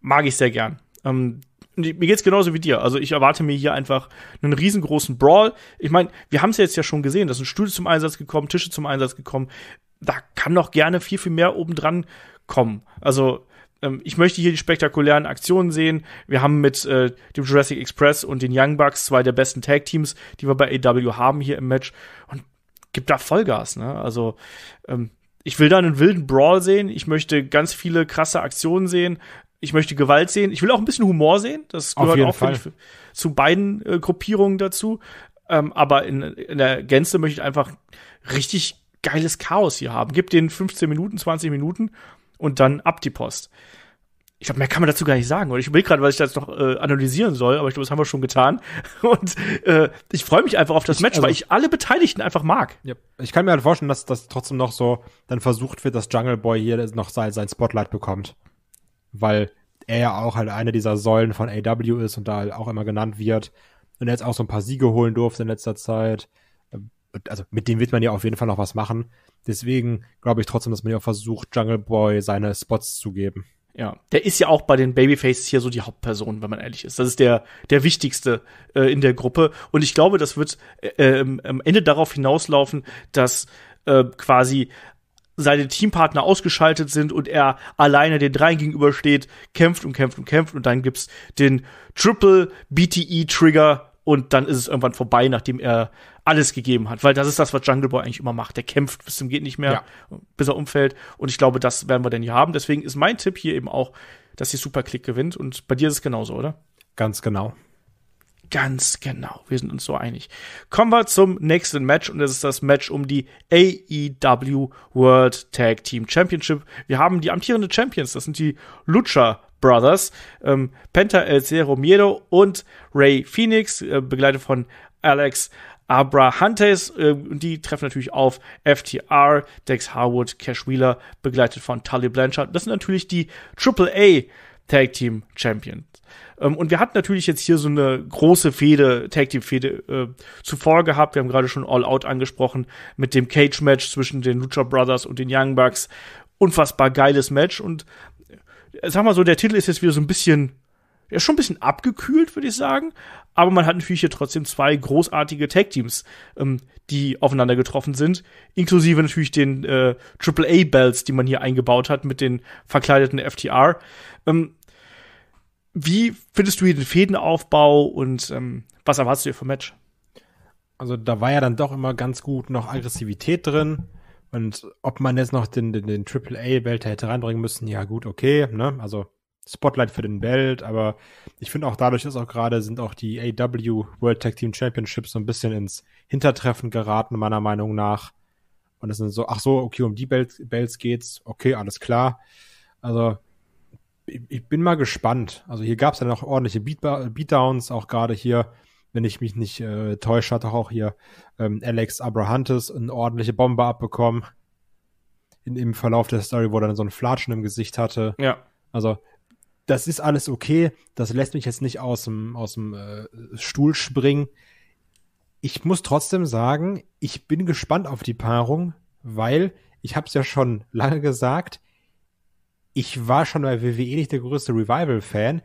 mag ich sehr gern. Ähm, mir geht's genauso wie dir. Also ich erwarte mir hier einfach einen riesengroßen Brawl. Ich meine, wir haben es ja jetzt ja schon gesehen, da sind Stühle zum Einsatz gekommen, Tische zum Einsatz gekommen da kann noch gerne viel, viel mehr obendran kommen. Also ähm, ich möchte hier die spektakulären Aktionen sehen. Wir haben mit äh, dem Jurassic Express und den Young Bucks zwei der besten Tag-Teams, die wir bei AW haben hier im Match. Und gibt da Vollgas, ne? Also ähm, ich will da einen wilden Brawl sehen. Ich möchte ganz viele krasse Aktionen sehen. Ich möchte Gewalt sehen. Ich will auch ein bisschen Humor sehen. Das gehört auch ich, zu beiden äh, Gruppierungen dazu. Ähm, aber in, in der Gänze möchte ich einfach richtig geiles Chaos hier haben. Gib den 15 Minuten, 20 Minuten und dann ab die Post. Ich glaube, mehr kann man dazu gar nicht sagen. Und ich will gerade, was ich da jetzt noch äh, analysieren soll, aber ich glaube, das haben wir schon getan. Und äh, ich freue mich einfach auf das ich, Match, also, weil ich alle Beteiligten einfach mag. Ja. Ich kann mir halt vorstellen, dass das trotzdem noch so dann versucht wird, dass Jungle Boy hier noch sein, sein Spotlight bekommt. Weil er ja auch halt eine dieser Säulen von AW ist und da halt auch immer genannt wird. Und er jetzt auch so ein paar Siege holen durfte in letzter Zeit also mit dem wird man ja auf jeden Fall noch was machen. Deswegen glaube ich trotzdem, dass man ja versucht, Jungle Boy seine Spots zu geben. Ja, der ist ja auch bei den Babyfaces hier so die Hauptperson, wenn man ehrlich ist. Das ist der, der wichtigste äh, in der Gruppe. Und ich glaube, das wird äh, ähm, am Ende darauf hinauslaufen, dass äh, quasi seine Teampartner ausgeschaltet sind und er alleine den dreien gegenübersteht, kämpft und kämpft und kämpft und dann gibt's den Triple BTE Trigger und dann ist es irgendwann vorbei, nachdem er alles gegeben hat, weil das ist das, was Jungle Boy eigentlich immer macht. Der kämpft bis zum geht nicht mehr, ja. bis er umfällt. Und ich glaube, das werden wir denn hier haben. Deswegen ist mein Tipp hier eben auch, dass die Superclick gewinnt. Und bei dir ist es genauso, oder? Ganz genau. Ganz genau. Wir sind uns so einig. Kommen wir zum nächsten Match und das ist das Match um die AEW World Tag Team Championship. Wir haben die amtierende Champions. Das sind die Lucha Brothers, ähm, Penta El Cero Miedo und Ray Phoenix, äh, begleitet von Alex Abra Hunters. Äh, die treffen natürlich auf FTR, Dex Harwood, Cash Wheeler, begleitet von Tully Blanchard. Das sind natürlich die Triple A Tag Team Champions. Ähm, und wir hatten natürlich jetzt hier so eine große Fehde, Tag Team Fehde äh, zuvor gehabt. Wir haben gerade schon All Out angesprochen mit dem Cage Match zwischen den Lucha Brothers und den Young Bucks. Unfassbar geiles Match und äh, sag mal so, der Titel ist jetzt wieder so ein bisschen er ist schon ein bisschen abgekühlt, würde ich sagen. Aber man hat natürlich hier trotzdem zwei großartige Tag-Teams, ähm, die aufeinander getroffen sind. Inklusive natürlich den äh, AAA-Bells, die man hier eingebaut hat mit den verkleideten FTR. Ähm, wie findest du hier den Fädenaufbau und ähm, was erwartest du hier vom Match? Also da war ja dann doch immer ganz gut noch Aggressivität drin. Und ob man jetzt noch den, den, den AAA-Welt hätte reinbringen müssen, ja gut, okay. Ne? Also Spotlight für den Belt, aber ich finde auch dadurch ist auch gerade sind auch die AW World Tag Team Championships so ein bisschen ins Hintertreffen geraten, meiner Meinung nach. Und es sind so, ach so, okay, um die Belt, Belts geht's, okay, alles klar. Also, ich, ich bin mal gespannt. Also, hier gab's dann auch ordentliche Beat Beatdowns, auch gerade hier, wenn ich mich nicht äh, täusche, hat auch hier ähm, Alex Abrahantes eine ordentliche Bombe abbekommen. In, Im Verlauf der Story, wo er dann so ein Flatschen im Gesicht hatte. Ja. Also, das ist alles okay, das lässt mich jetzt nicht aus dem, aus dem äh, Stuhl springen. Ich muss trotzdem sagen, ich bin gespannt auf die Paarung, weil ich habe es ja schon lange gesagt, ich war schon bei WWE nicht der größte Revival-Fan.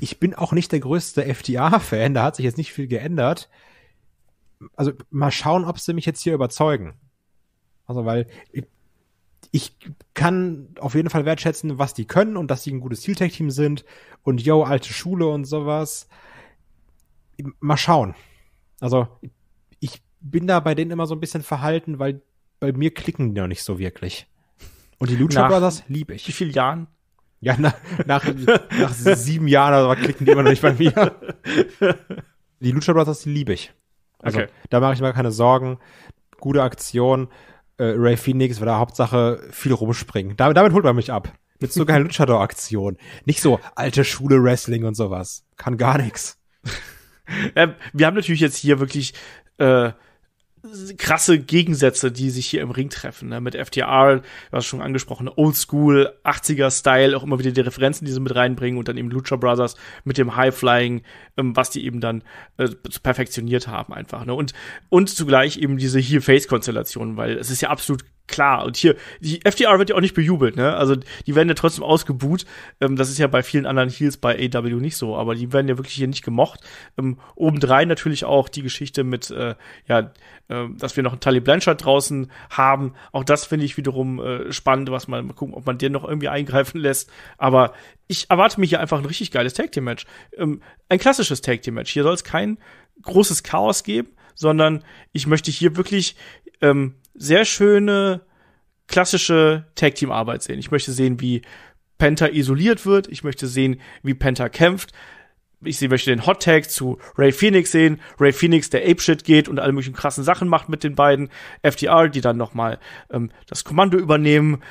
Ich bin auch nicht der größte FDA-Fan, da hat sich jetzt nicht viel geändert. Also mal schauen, ob sie mich jetzt hier überzeugen. Also, weil ich kann auf jeden Fall wertschätzen, was die können und dass sie ein gutes Zieltech-Team sind und yo, alte Schule und sowas. Mal schauen. Also, ich bin da bei denen immer so ein bisschen verhalten, weil bei mir klicken die noch nicht so wirklich. Und die Lucha Brothers liebe ich. Wie viele Jahren? Ja, nach, nach, nach sieben Jahren oder also, klicken die immer noch nicht bei mir. Die Lucha Brothers liebe ich. Also, okay. da mache ich mir keine Sorgen. Gute Aktion äh, Ray Phoenix, weil er Hauptsache viel rumspringen. Damit, damit holt man mich ab. Mit so einer Luchador-Aktion. Nicht so alte Schule Wrestling und sowas. Kann gar nichts. Ähm, wir haben natürlich jetzt hier wirklich äh, krasse Gegensätze, die sich hier im Ring treffen. Ne? Mit FTR, du hast schon angesprochen, ne? Oldschool, 80er-Style, auch immer wieder die Referenzen, die sie mit reinbringen und dann eben Lucha Brothers mit dem High-Flying, ähm, was die eben dann äh, perfektioniert haben einfach. Ne? Und, und zugleich eben diese Heel-Face-Konstellation, weil es ist ja absolut klar. Und hier, die FDR wird ja auch nicht bejubelt, ne? Also die werden ja trotzdem ausgebuht. Ähm, das ist ja bei vielen anderen Heels bei AW nicht so, aber die werden ja wirklich hier nicht gemocht. Ähm, obendrein natürlich auch die Geschichte mit, äh, ja, äh, dass wir noch einen Tully Blanchard draußen haben. Auch das finde ich wiederum äh, spannend, was man mal gucken, ob man den noch irgendwie eingreifen lässt. Aber ich erwarte mir hier einfach ein richtig geiles Tag Team Match. Ähm, ein klassisches Tag Team Match. Hier soll es kein großes Chaos geben, sondern ich möchte hier wirklich ähm, sehr schöne klassische Tag-Team-Arbeit sehen. Ich möchte sehen, wie Penta isoliert wird. Ich möchte sehen, wie Penta kämpft. Ich möchte den Hot Tag zu Ray Phoenix sehen. Ray Phoenix, der Ape Shit geht und alle möglichen krassen Sachen macht mit den beiden. FDR, die dann nochmal ähm, das Kommando übernehmen.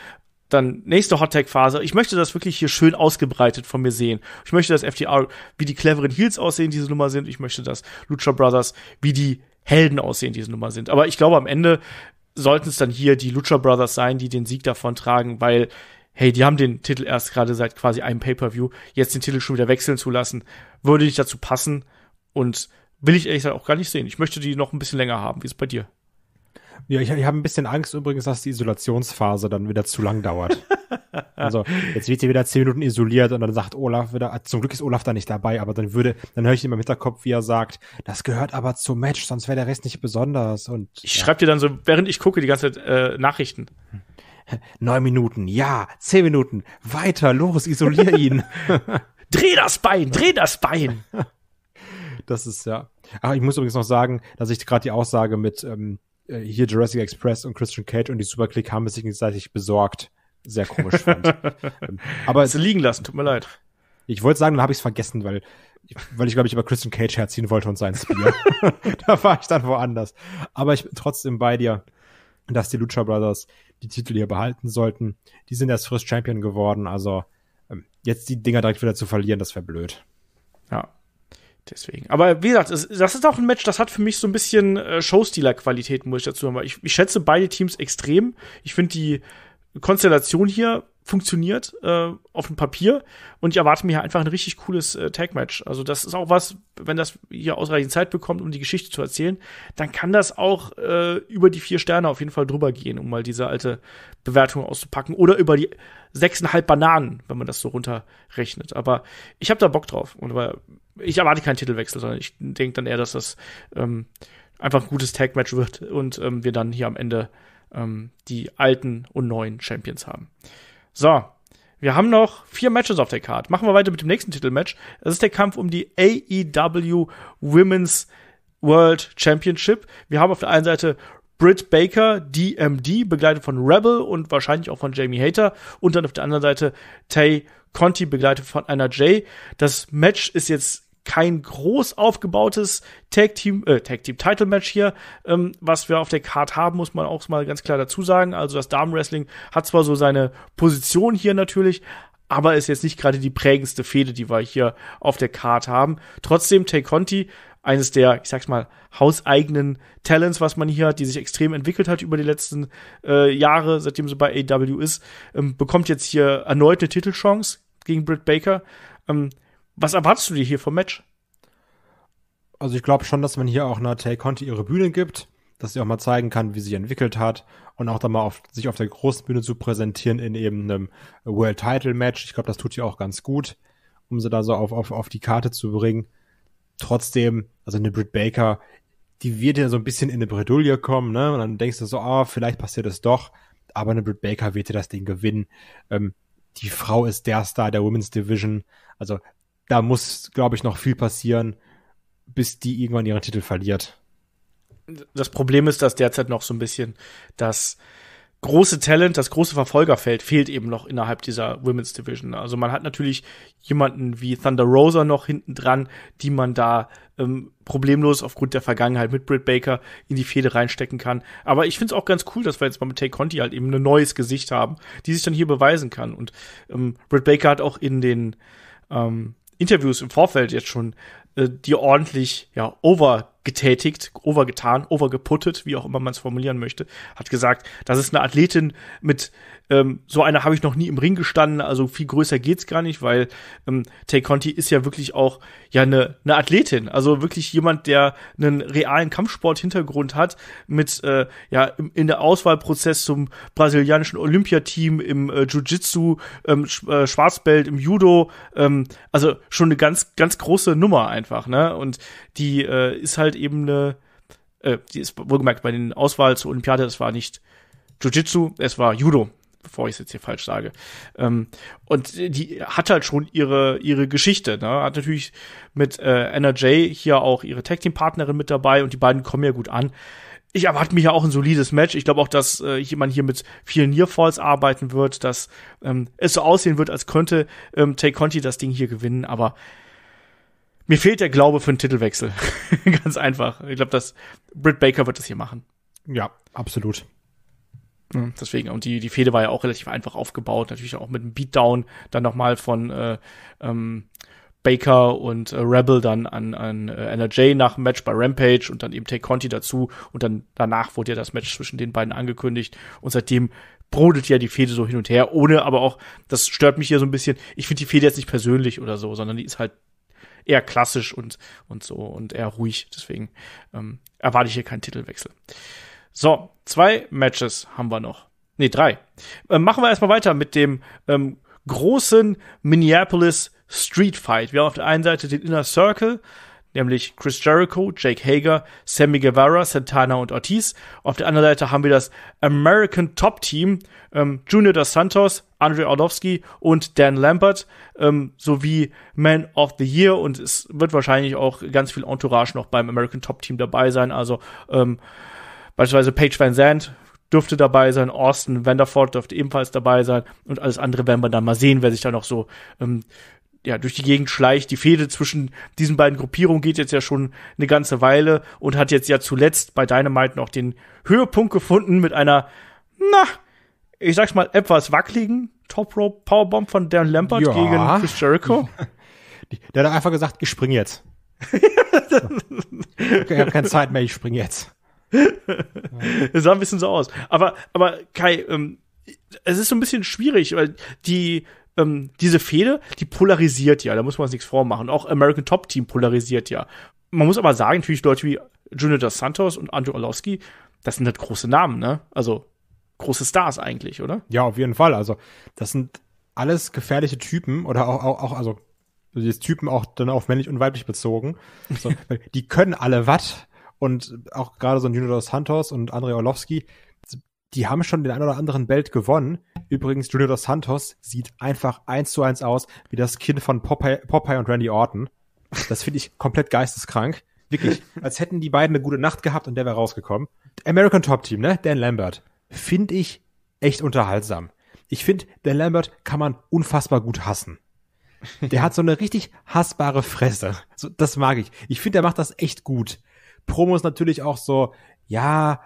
Dann nächste Hot Tag Phase. Ich möchte das wirklich hier schön ausgebreitet von mir sehen. Ich möchte, dass FDR, wie die cleveren Heels aussehen, diese Nummer sind. Ich möchte, dass Lucha Brothers, wie die Helden aussehen, diese Nummer sind. Aber ich glaube, am Ende sollten es dann hier die Lucha Brothers sein, die den Sieg davontragen, weil, hey, die haben den Titel erst gerade seit quasi einem Pay-Per-View, jetzt den Titel schon wieder wechseln zu lassen, würde nicht dazu passen und will ich ehrlich gesagt auch gar nicht sehen. Ich möchte die noch ein bisschen länger haben. Wie ist es bei dir? Ja, ich, ich habe ein bisschen Angst übrigens, dass die Isolationsphase dann wieder zu lang dauert. also jetzt wird sie wieder zehn Minuten isoliert und dann sagt Olaf wieder, ah, zum Glück ist Olaf da nicht dabei, aber dann würde, dann höre ich immer im Hinterkopf, wie er sagt, das gehört aber zum Match, sonst wäre der Rest nicht besonders. Und ich ja. schreibe dir dann so, während ich gucke, die ganze Zeit äh, Nachrichten. Hm. Neun Minuten, ja, zehn Minuten, weiter, los, isolier ihn. dreh das Bein, dreh das Bein. das ist ja. Ach, ich muss übrigens noch sagen, dass ich gerade die Aussage mit ähm, äh, hier Jurassic Express und Christian Cage und die Superclick haben es sich gegenseitig besorgt. Sehr komisch fand. Aber es liegen lassen, tut mir leid. Ich wollte sagen, dann habe ich es vergessen, weil, weil ich glaube ich über Christian Cage herziehen wollte und sein Spear. da war ich dann woanders. Aber ich bin trotzdem bei dir, dass die Lucha Brothers die Titel hier behalten sollten. Die sind erst frisch Champion geworden, also ähm, jetzt die Dinger direkt wieder zu verlieren, das wäre blöd. Ja, Deswegen. Aber wie gesagt, das, ist auch ein Match, das hat für mich so ein bisschen äh, Showstealer-Qualität, muss ich dazu sagen. Ich, ich schätze beide Teams extrem. Ich finde die Konstellation hier funktioniert äh, auf dem Papier und ich erwarte mir hier einfach ein richtig cooles äh, Tag-Match. Also das ist auch was, wenn das hier ausreichend Zeit bekommt, um die Geschichte zu erzählen, dann kann das auch äh, über die vier Sterne auf jeden Fall drüber gehen, um mal diese alte Bewertung auszupacken oder über die sechseinhalb Bananen, wenn man das so runterrechnet. Aber ich habe da Bock drauf und aber ich erwarte keinen Titelwechsel, sondern ich denke dann eher, dass das ähm, einfach ein gutes Tag-Match wird und ähm, wir dann hier am Ende ähm, die alten und neuen Champions haben. So, wir haben noch vier Matches auf der Card. Machen wir weiter mit dem nächsten Titelmatch. Das ist der Kampf um die AEW Women's World Championship. Wir haben auf der einen Seite Britt Baker, DMD, begleitet von Rebel und wahrscheinlich auch von Jamie Hater. Und dann auf der anderen Seite Tay Conti, begleitet von Anna Jay. Das Match ist jetzt kein groß aufgebautes Tag Team, äh, Tag Team Title Match hier, ähm, was wir auf der Card haben, muss man auch mal ganz klar dazu sagen. Also das Damen Wrestling hat zwar so seine Position hier natürlich, aber ist jetzt nicht gerade die prägendste Fehde, die wir hier auf der Card haben. Trotzdem, Tay Conti, eines der, ich sag's mal, hauseigenen Talents, was man hier hat, die sich extrem entwickelt hat über die letzten äh, Jahre, seitdem sie bei AW ist, ähm, bekommt jetzt hier erneut eine Titelchance gegen Britt Baker. Ähm, was erwartest du dir hier vom Match? Also ich glaube schon, dass man hier auch Natay Conti ihre Bühne gibt, dass sie auch mal zeigen kann, wie sie entwickelt hat und auch dann mal auf, sich auf der großen Bühne zu präsentieren in eben einem World Title Match. Ich glaube, das tut ihr auch ganz gut, um sie da so auf, auf, auf die Karte zu bringen. Trotzdem, also eine Britt Baker, die wird ja so ein bisschen in eine Bredouille kommen, ne? Und dann denkst du so, ah, oh, vielleicht passiert es doch, aber eine Britt Baker wird dir das Ding gewinnen. Ähm, die Frau ist der Star der Women's Division. Also da muss, glaube ich, noch viel passieren, bis die irgendwann ihren Titel verliert. Das Problem ist, dass derzeit noch so ein bisschen das große Talent, das große Verfolgerfeld fehlt eben noch innerhalb dieser Women's Division. Also man hat natürlich jemanden wie Thunder Rosa noch hinten dran, die man da ähm, problemlos aufgrund der Vergangenheit mit Britt Baker in die Fehde reinstecken kann. Aber ich finde es auch ganz cool, dass wir jetzt mal mit Tay Conti halt eben ein neues Gesicht haben, die sich dann hier beweisen kann. Und ähm, Britt Baker hat auch in den ähm, Interviews im Vorfeld jetzt schon äh, die ordentlich ja over getätigt, overgetan, overgeputtet, wie auch immer man es formulieren möchte, hat gesagt, das ist eine Athletin mit ähm, so einer habe ich noch nie im Ring gestanden, also viel größer geht's gar nicht, weil ähm, Tay Conti ist ja wirklich auch ja eine ne Athletin, also wirklich jemand, der einen realen Kampfsport-Hintergrund hat, mit äh, ja im, in der Auswahlprozess zum brasilianischen Olympiateam im äh, Jiu-Jitsu, ähm, Sch äh, Schwarzbelt im Judo, ähm, also schon eine ganz ganz große Nummer einfach, ne? Und die äh, ist halt eben eine, äh, die ist wohlgemerkt bei den Auswahl zur Olympiade, das war nicht Jiu-Jitsu, es war Judo, bevor ich es jetzt hier falsch sage. Ähm, und die hat halt schon ihre, ihre Geschichte, ne? Hat natürlich mit äh, Anna hier auch ihre Tag-Team-Partnerin mit dabei und die beiden kommen ja gut an. Ich erwarte mich ja auch ein solides Match. Ich glaube auch, dass äh, jemand hier mit vielen Nearfalls arbeiten wird, dass ähm, es so aussehen wird, als könnte ähm, Tay Conti das Ding hier gewinnen, aber mir fehlt der Glaube für einen Titelwechsel. Ganz einfach. Ich glaube, dass Britt Baker wird das hier machen. Ja, absolut. Deswegen, und die, die Fehde war ja auch relativ einfach aufgebaut, natürlich auch mit einem Beatdown dann nochmal von äh, ähm, Baker und äh, Rebel dann an, an äh, NRJ nach dem Match bei Rampage und dann eben Take Conti dazu und dann danach wurde ja das Match zwischen den beiden angekündigt und seitdem brodelt ja die Fehde so hin und her, ohne aber auch, das stört mich hier so ein bisschen, ich finde die Fehde jetzt nicht persönlich oder so, sondern die ist halt eher klassisch und, und so und eher ruhig. Deswegen ähm, erwarte ich hier keinen Titelwechsel. So, zwei Matches haben wir noch. Nee, drei. Äh, machen wir erstmal weiter mit dem ähm, großen Minneapolis Street Fight. Wir haben auf der einen Seite den Inner Circle, nämlich Chris Jericho, Jake Hager, Sammy Guevara, Santana und Ortiz. Auf der anderen Seite haben wir das American Top Team, ähm, Junior dos Santos, Andre Orlovsky und Dan Lambert ähm, sowie Man of the Year und es wird wahrscheinlich auch ganz viel Entourage noch beim American Top Team dabei sein. Also ähm, beispielsweise Paige Van Zandt dürfte dabei sein, Austin Vanderford dürfte ebenfalls dabei sein und alles andere werden wir dann mal sehen, wer sich da noch so ähm, ja, durch die Gegend schleicht. Die Fehde zwischen diesen beiden Gruppierungen geht jetzt ja schon eine ganze Weile und hat jetzt ja zuletzt bei Dynamite noch den Höhepunkt gefunden mit einer, na, ich sag's mal, etwas wackeligen Top Rope Powerbomb von Darren Lampert ja. gegen Chris Jericho. Der hat einfach gesagt, ich spring jetzt. ich habe keine Zeit mehr, ich spring jetzt. das sah ein bisschen so aus. Aber, aber Kai, ähm, es ist so ein bisschen schwierig, weil die ähm, diese Fehde, die polarisiert ja, da muss man sich nichts vormachen. Auch American Top Team polarisiert ja. Man muss aber sagen, natürlich Leute wie Junior dos Santos und Andrew Orlowski, das sind halt große Namen, ne? Also große Stars eigentlich, oder? Ja, auf jeden Fall. Also, das sind alles gefährliche Typen oder auch, auch, auch also dieses Typen auch dann auf männlich und weiblich bezogen. So, die können alle was. Und auch gerade so ein Junior dos Santos und Andrei Orlovsky, die haben schon den ein oder anderen Belt gewonnen. Übrigens, Junior dos Santos sieht einfach eins zu eins aus wie das Kind von Popeye, Popeye und Randy Orton. Das finde ich komplett geisteskrank. Wirklich, als hätten die beiden eine gute Nacht gehabt und der wäre rausgekommen. American Top Team, ne? Dan Lambert. Finde ich echt unterhaltsam. Ich finde, Dan Lambert kann man unfassbar gut hassen. Der hat so eine richtig hassbare Fresse. So, das mag ich. Ich finde, der macht das echt gut. Promos natürlich auch so, ja,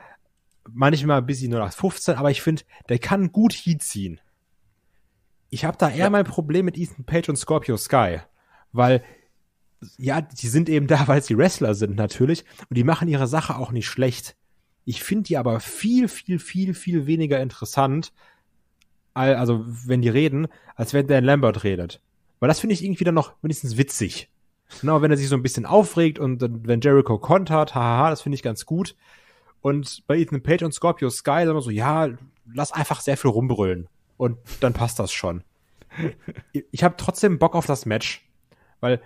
manchmal ein bisschen 15, aber ich finde, der kann gut Heat ziehen. Ich habe da eher ja. mein Problem mit Ethan Page und Scorpio Sky, weil ja, die sind eben da, weil sie Wrestler sind natürlich und die machen ihre Sache auch nicht schlecht. Ich finde die aber viel, viel, viel, viel weniger interessant, also wenn die reden, als wenn Dan Lambert redet. Weil das finde ich irgendwie dann noch wenigstens witzig. Genau, wenn er sich so ein bisschen aufregt und wenn Jericho kontert, hahaha, das finde ich ganz gut. Und bei Ethan Page und Scorpio Sky sagen wir so, ja, lass einfach sehr viel rumbrüllen. Und dann passt das schon. ich habe trotzdem Bock auf das Match, weil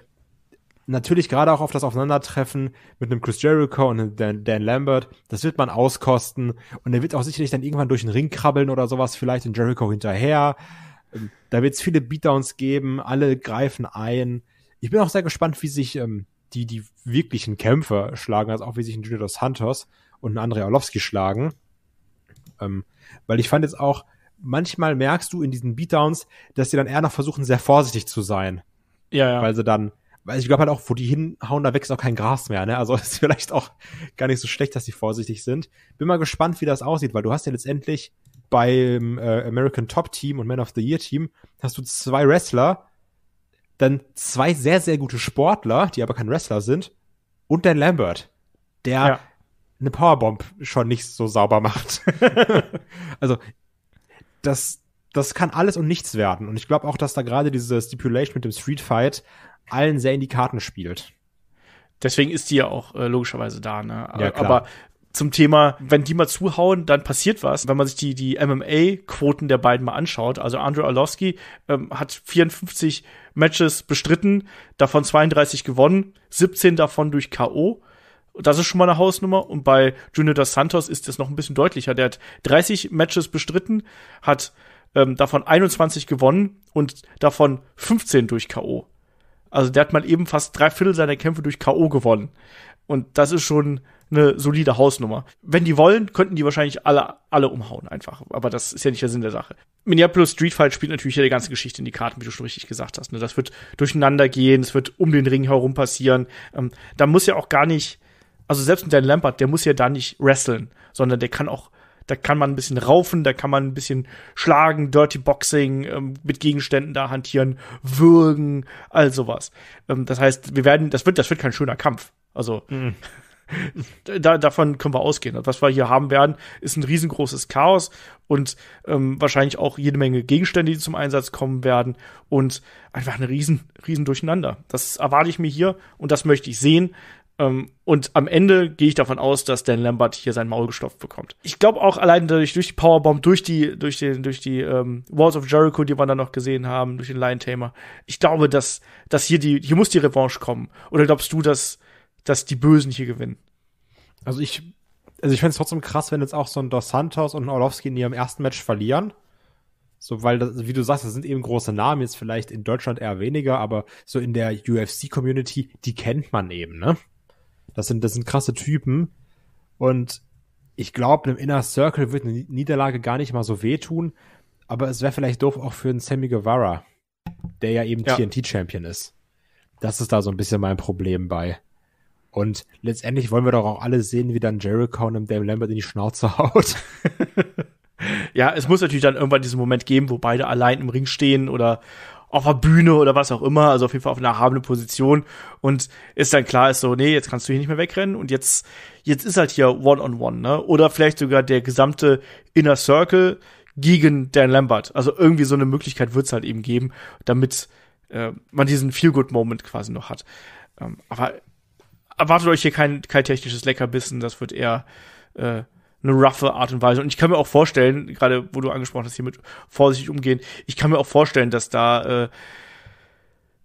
natürlich gerade auch auf das Aufeinandertreffen mit einem Chris Jericho und einem Dan, Dan, Lambert, das wird man auskosten. Und er wird auch sicherlich dann irgendwann durch den Ring krabbeln oder sowas, vielleicht in Jericho hinterher. Ähm, da wird es viele Beatdowns geben, alle greifen ein. Ich bin auch sehr gespannt, wie sich ähm, die, die wirklichen Kämpfer schlagen, also auch wie sich ein Junior dos Santos und einen Andrei Orlovsky schlagen. Ähm, weil ich fand jetzt auch, manchmal merkst du in diesen Beatdowns, dass sie dann eher noch versuchen, sehr vorsichtig zu sein. Ja, ja. Weil sie dann, weil ich glaube halt auch, wo die hinhauen, da wächst auch kein Gras mehr, ne? Also ist vielleicht auch gar nicht so schlecht, dass sie vorsichtig sind. Bin mal gespannt, wie das aussieht, weil du hast ja letztendlich beim äh, American Top Team und Man of the Year Team hast du zwei Wrestler, dann zwei sehr, sehr gute Sportler, die aber kein Wrestler sind, und dann Lambert, der ja eine Powerbomb schon nicht so sauber macht. also das, das kann alles und nichts werden. Und ich glaube auch, dass da gerade diese Stipulation mit dem Street Fight allen sehr in die Karten spielt. Deswegen ist die ja auch äh, logischerweise da, ne? Ja, klar. Aber zum Thema, wenn die mal zuhauen, dann passiert was. Wenn man sich die, die MMA-Quoten der beiden mal anschaut, also Andrew Orlowski ähm, hat 54 Matches bestritten, davon 32 gewonnen, 17 davon durch K.O. Das ist schon mal eine Hausnummer. Und bei Junior dos Santos ist das noch ein bisschen deutlicher. Der hat 30 Matches bestritten, hat ähm, davon 21 gewonnen und davon 15 durch K.O. Also der hat mal eben fast drei Viertel seiner Kämpfe durch K.O. gewonnen. Und das ist schon eine solide Hausnummer. Wenn die wollen, könnten die wahrscheinlich alle, alle umhauen einfach. Aber das ist ja nicht der Sinn der Sache. Minneapolis Street Fight spielt natürlich hier die ganze Geschichte in die Karten, wie du schon richtig gesagt hast. Ne? Das wird durcheinander gehen, es wird um den Ring herum passieren. Ähm, da muss ja auch gar nicht also selbst mit deinem Lampard, der muss ja da nicht wrestlen, sondern der kann auch, da kann man ein bisschen raufen, da kann man ein bisschen schlagen, Dirty Boxing, ähm, mit Gegenständen da hantieren, würgen, all sowas. Ähm, das heißt, wir werden, das wird, das wird kein schöner Kampf. Also, mm. da, davon können wir ausgehen. Was wir hier haben werden, ist ein riesengroßes Chaos und ähm, wahrscheinlich auch jede Menge Gegenstände, die zum Einsatz kommen werden und einfach ein riesen, riesen Durcheinander. Das erwarte ich mir hier und das möchte ich sehen. Um, ähm, und am Ende gehe ich davon aus, dass Dan Lambert hier sein Maul gestopft bekommt. Ich glaube auch allein durch, durch die Powerbomb, durch die, durch den, durch die ähm, Walls of Jericho, die wir dann noch gesehen haben, durch den Lion Tamer. Ich glaube, dass, dass hier die, hier muss die Revanche kommen. Oder glaubst du, dass, dass die Bösen hier gewinnen? Also ich, also ich fände es trotzdem krass, wenn jetzt auch so ein Dos Santos und ein Orlovsky in ihrem ersten Match verlieren. So, weil, das, wie du sagst, das sind eben große Namen, jetzt vielleicht in Deutschland eher weniger, aber so in der UFC-Community, die kennt man eben, ne? Das sind, das sind krasse Typen. Und ich glaube, einem Inner Circle wird eine Niederlage gar nicht mal so wehtun. Aber es wäre vielleicht doof auch für einen Sammy Guevara, der ja eben ja. TNT-Champion ist. Das ist da so ein bisschen mein Problem bei. Und letztendlich wollen wir doch auch alle sehen, wie dann Jericho einem Dave Lambert in die Schnauze haut. ja, es muss natürlich dann irgendwann diesen Moment geben, wo beide allein im Ring stehen oder auf der Bühne oder was auch immer, also auf jeden Fall auf einer erhabenen Position und ist dann klar, ist so, nee, jetzt kannst du hier nicht mehr wegrennen und jetzt, jetzt ist halt hier One-on-One, -on -one, ne? Oder vielleicht sogar der gesamte Inner Circle gegen Dan Lambert. Also irgendwie so eine Möglichkeit wird's halt eben geben, damit äh, man diesen Feel-Good-Moment quasi noch hat. Ähm, aber erwartet euch hier kein, kein technisches Leckerbissen, das wird eher äh, eine roughe Art und Weise. Und ich kann mir auch vorstellen, gerade wo du angesprochen hast, hier mit vorsichtig umgehen, ich kann mir auch vorstellen, dass da äh,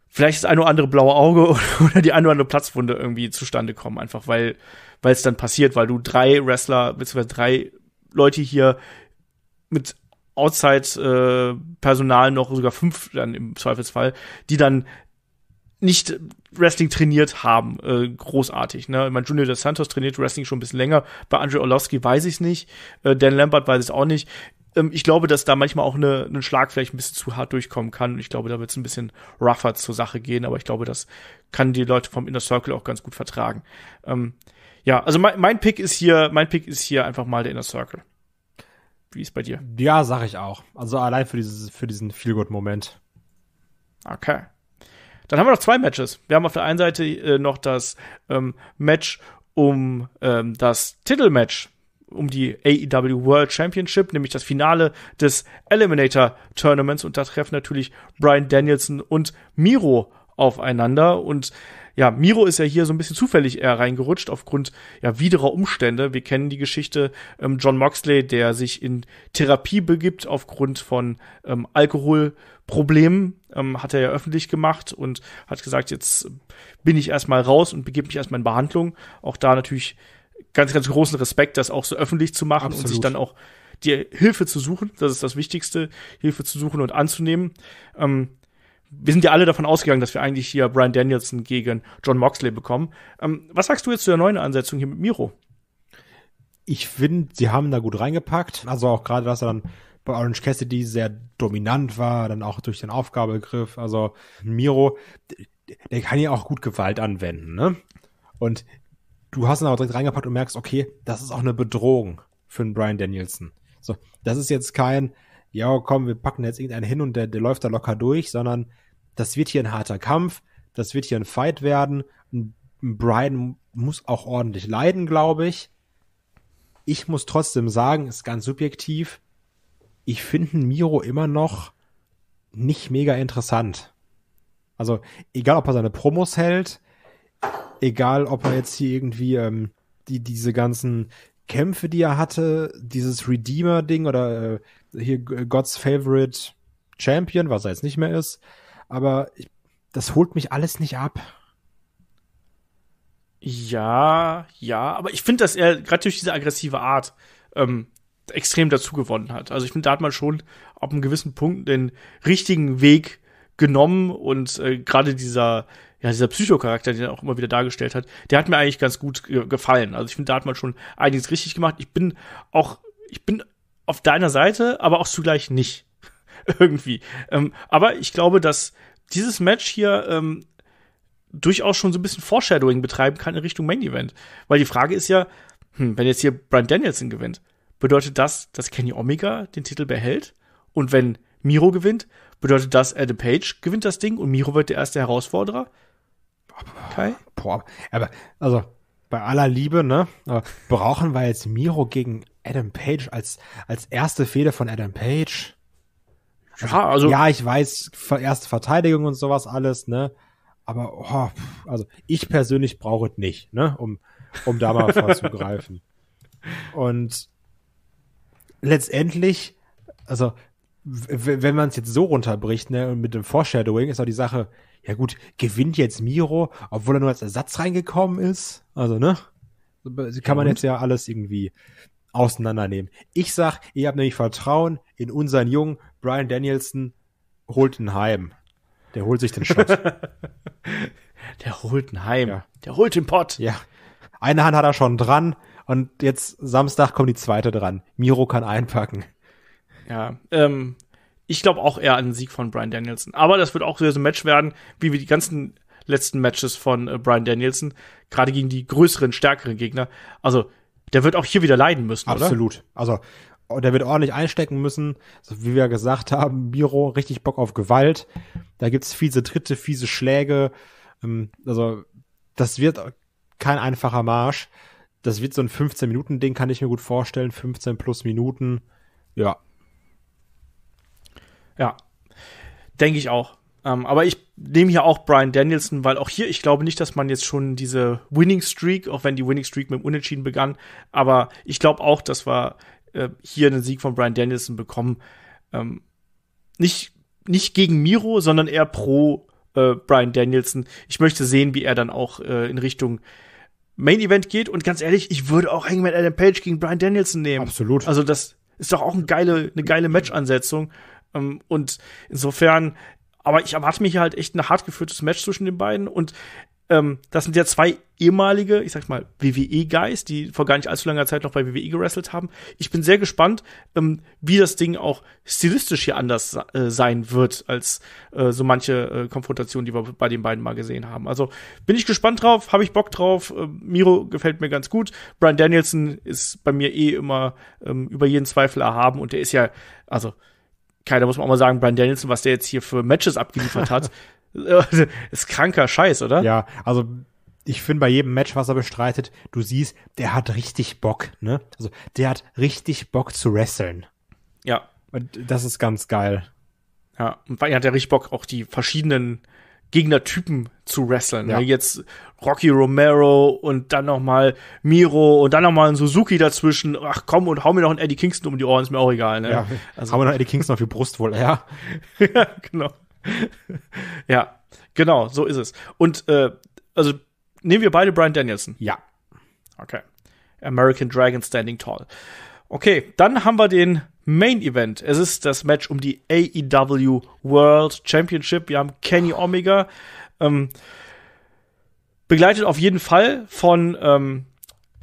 vielleicht das eine oder andere blaue Auge oder die eine oder andere Platzwunde irgendwie zustande kommen, einfach weil weil es dann passiert, weil du drei Wrestler beziehungsweise drei Leute hier mit Outside-Personal äh, noch sogar fünf dann im Zweifelsfall, die dann nicht Wrestling trainiert haben, äh, großartig. Ne? Mein Junior de Santos trainiert Wrestling schon ein bisschen länger. Bei Andre Orlowski weiß ich es nicht. Äh, Dan Lambert weiß es auch nicht. Ähm, ich glaube, dass da manchmal auch eine, ne, Schlag vielleicht ein bisschen zu hart durchkommen kann. Ich glaube, da wird es ein bisschen rougher zur Sache gehen. Aber ich glaube, das kann die Leute vom Inner Circle auch ganz gut vertragen. Ähm, ja, also mein, mein Pick ist hier, mein Pick ist hier einfach mal der Inner Circle. Wie ist bei dir? Ja, sag ich auch. Also allein für, dieses, für diesen Feelgood-Moment. Okay. Dann haben wir noch zwei Matches. Wir haben auf der einen Seite äh, noch das ähm, Match um ähm, das Titelmatch um die AEW World Championship, nämlich das Finale des Eliminator Tournaments. Und da treffen natürlich Brian Danielson und Miro aufeinander. Und ja, Miro ist ja hier so ein bisschen zufällig eher reingerutscht aufgrund ja, widerer Umstände. Wir kennen die Geschichte ähm, John Moxley, der sich in Therapie begibt aufgrund von ähm, Alkoholproblemen, ähm, hat er ja öffentlich gemacht und hat gesagt, jetzt bin ich erstmal raus und begebe mich erstmal in Behandlung. Auch da natürlich ganz, ganz großen Respekt, das auch so öffentlich zu machen Absolut. und sich dann auch die Hilfe zu suchen, das ist das Wichtigste, Hilfe zu suchen und anzunehmen. Ähm, wir sind ja alle davon ausgegangen, dass wir eigentlich hier Brian Danielson gegen John Moxley bekommen. Ähm, was sagst du jetzt zu der neuen Ansetzung hier mit Miro? Ich finde, sie haben da gut reingepackt. Also auch gerade, dass er dann bei Orange Cassidy sehr dominant war, dann auch durch den Aufgabegriff. Also Miro, der kann ja auch gut Gewalt anwenden, ne? Und du hast ihn aber direkt reingepackt und merkst, okay, das ist auch eine Bedrohung für einen Brian Danielson. So, das ist jetzt kein, ja, komm, wir packen jetzt irgendeinen hin und der, der läuft da locker durch, sondern das wird hier ein harter Kampf, das wird hier ein Fight werden. Und Brian muss auch ordentlich leiden, glaube ich. Ich muss trotzdem sagen, ist ganz subjektiv, ich finde Miro immer noch nicht mega interessant. Also, egal ob er seine Promos hält, egal ob er jetzt hier irgendwie ähm, die, diese ganzen Kämpfe, die er hatte, dieses Redeemer-Ding oder äh, hier God's Favorite Champion, was er jetzt nicht mehr ist. Aber ich, das holt mich alles nicht ab. Ja, ja, aber ich finde, dass er gerade durch diese aggressive Art ähm, extrem dazu gewonnen hat. Also ich finde, da hat man schon ab einem gewissen Punkt den richtigen Weg genommen und äh, gerade dieser ja, dieser Psychocharakter, den er auch immer wieder dargestellt hat, der hat mir eigentlich ganz gut gefallen. Also ich finde, da hat man schon einiges richtig gemacht. Ich bin auch, ich bin auf deiner Seite, aber auch zugleich nicht. Irgendwie. Ähm, aber ich glaube, dass dieses Match hier ähm, durchaus schon so ein bisschen Foreshadowing betreiben kann in Richtung Main Event. Weil die Frage ist ja, hm, wenn jetzt hier Brian Danielson gewinnt, bedeutet das, dass Kenny Omega den Titel behält? Und wenn Miro gewinnt, bedeutet das, Adam Page gewinnt das Ding und Miro wird der erste Herausforderer? Kai? Boah, aber, also, bei aller Liebe, ne? Aber brauchen wir jetzt Miro gegen Adam Page als, als erste Fehde von Adam Page. ja, also. Ja, ich weiß, erste Verteidigung und sowas alles, ne? Aber, oh, also, ich persönlich brauche es nicht, ne? Um, um da mal vorzugreifen. Und letztendlich, also, wenn man es jetzt so runterbricht, ne, und mit dem Foreshadowing ist auch die Sache, ja gut, gewinnt jetzt Miro, obwohl er nur als Ersatz reingekommen ist. Also, ne? Kann man ja, jetzt ja alles irgendwie auseinandernehmen. Ich sag, ihr habt nämlich Vertrauen in unseren Jungen. Brian Danielson holt ihn Heim. Der holt sich den Shot. Der holt ihn Heim. Ja. Der holt den Pott. Ja. Eine Hand hat er schon dran und jetzt Samstag kommt die zweite dran. Miro kann einpacken. Ja, ähm, ich glaube auch eher an den Sieg von Brian Danielson. Aber das wird auch wieder so ein Match werden, wie wir die ganzen letzten Matches von äh, Brian Danielson, gerade gegen die größeren, stärkeren Gegner. Also der wird auch hier wieder leiden müssen, Absolut. oder? Absolut. Also, der wird ordentlich einstecken müssen. Also, wie wir gesagt haben, Miro, richtig Bock auf Gewalt. Da gibt's fiese Tritte, fiese Schläge. Ähm, also, das wird kein einfacher Marsch. Das wird so ein 15-Minuten-Ding, kann ich mir gut vorstellen. 15 plus Minuten. Ja. Ja. Denke ich auch. Ähm, aber ich nehme hier auch Brian Danielson, weil auch hier, ich glaube nicht, dass man jetzt schon diese Winning Streak, auch wenn die Winning Streak mit dem Unentschieden begann, aber ich glaube auch, dass wir äh, hier einen Sieg von Brian Danielson bekommen. Ähm, nicht, nicht gegen Miro, sondern eher pro äh, Brian Danielson. Ich möchte sehen, wie er dann auch äh, in Richtung Main Event geht. Und ganz ehrlich, ich würde auch Hangman Adam Page gegen Brian Danielson nehmen. Absolut. Also das ist doch auch eine geile, eine geile Match-Ansetzung. Ähm, und insofern, aber ich erwarte mich halt echt ein hart geführtes Match zwischen den beiden. Und ähm, das sind ja zwei ehemalige, ich sag mal, WWE-Guys, die vor gar nicht allzu langer Zeit noch bei WWE gewrestelt haben. Ich bin sehr gespannt, ähm, wie das Ding auch stilistisch hier anders äh, sein wird, als äh, so manche äh, Konfrontation, die wir bei den beiden mal gesehen haben. Also bin ich gespannt drauf, habe ich Bock drauf. Ähm, Miro gefällt mir ganz gut. Brian Danielson ist bei mir eh immer ähm, über jeden Zweifel erhaben und der ist ja, also keiner muss man auch mal sagen, Brian Danielson, was der jetzt hier für Matches abgeliefert hat, ist kranker Scheiß, oder? Ja, also ich finde bei jedem Match, was er bestreitet, du siehst, der hat richtig Bock, ne? Also der hat richtig Bock zu wresteln. Ja. Und das ist ganz geil. Ja, und bei ihm hat er richtig Bock, auch die verschiedenen Gegnertypen zu wrestlen. Ne? Ja. Ne? Jetzt Rocky Romero und dann noch mal Miro und dann noch mal ein Suzuki dazwischen. Ach komm und hau mir noch einen Eddie Kingston um die Ohren, ist mir auch egal. Ne? Ja, also, hau mir noch Eddie Kingston auf die Brust wohl, ja. ja, genau. ja, genau, so ist es. Und äh, also nehmen wir beide Brian Danielson. Ja. Okay. American Dragon Standing Tall. Okay, dann haben wir den Main Event. Es ist das Match um die AEW World Championship. Wir haben Kenny Omega. Ähm, begleitet auf jeden Fall von ähm,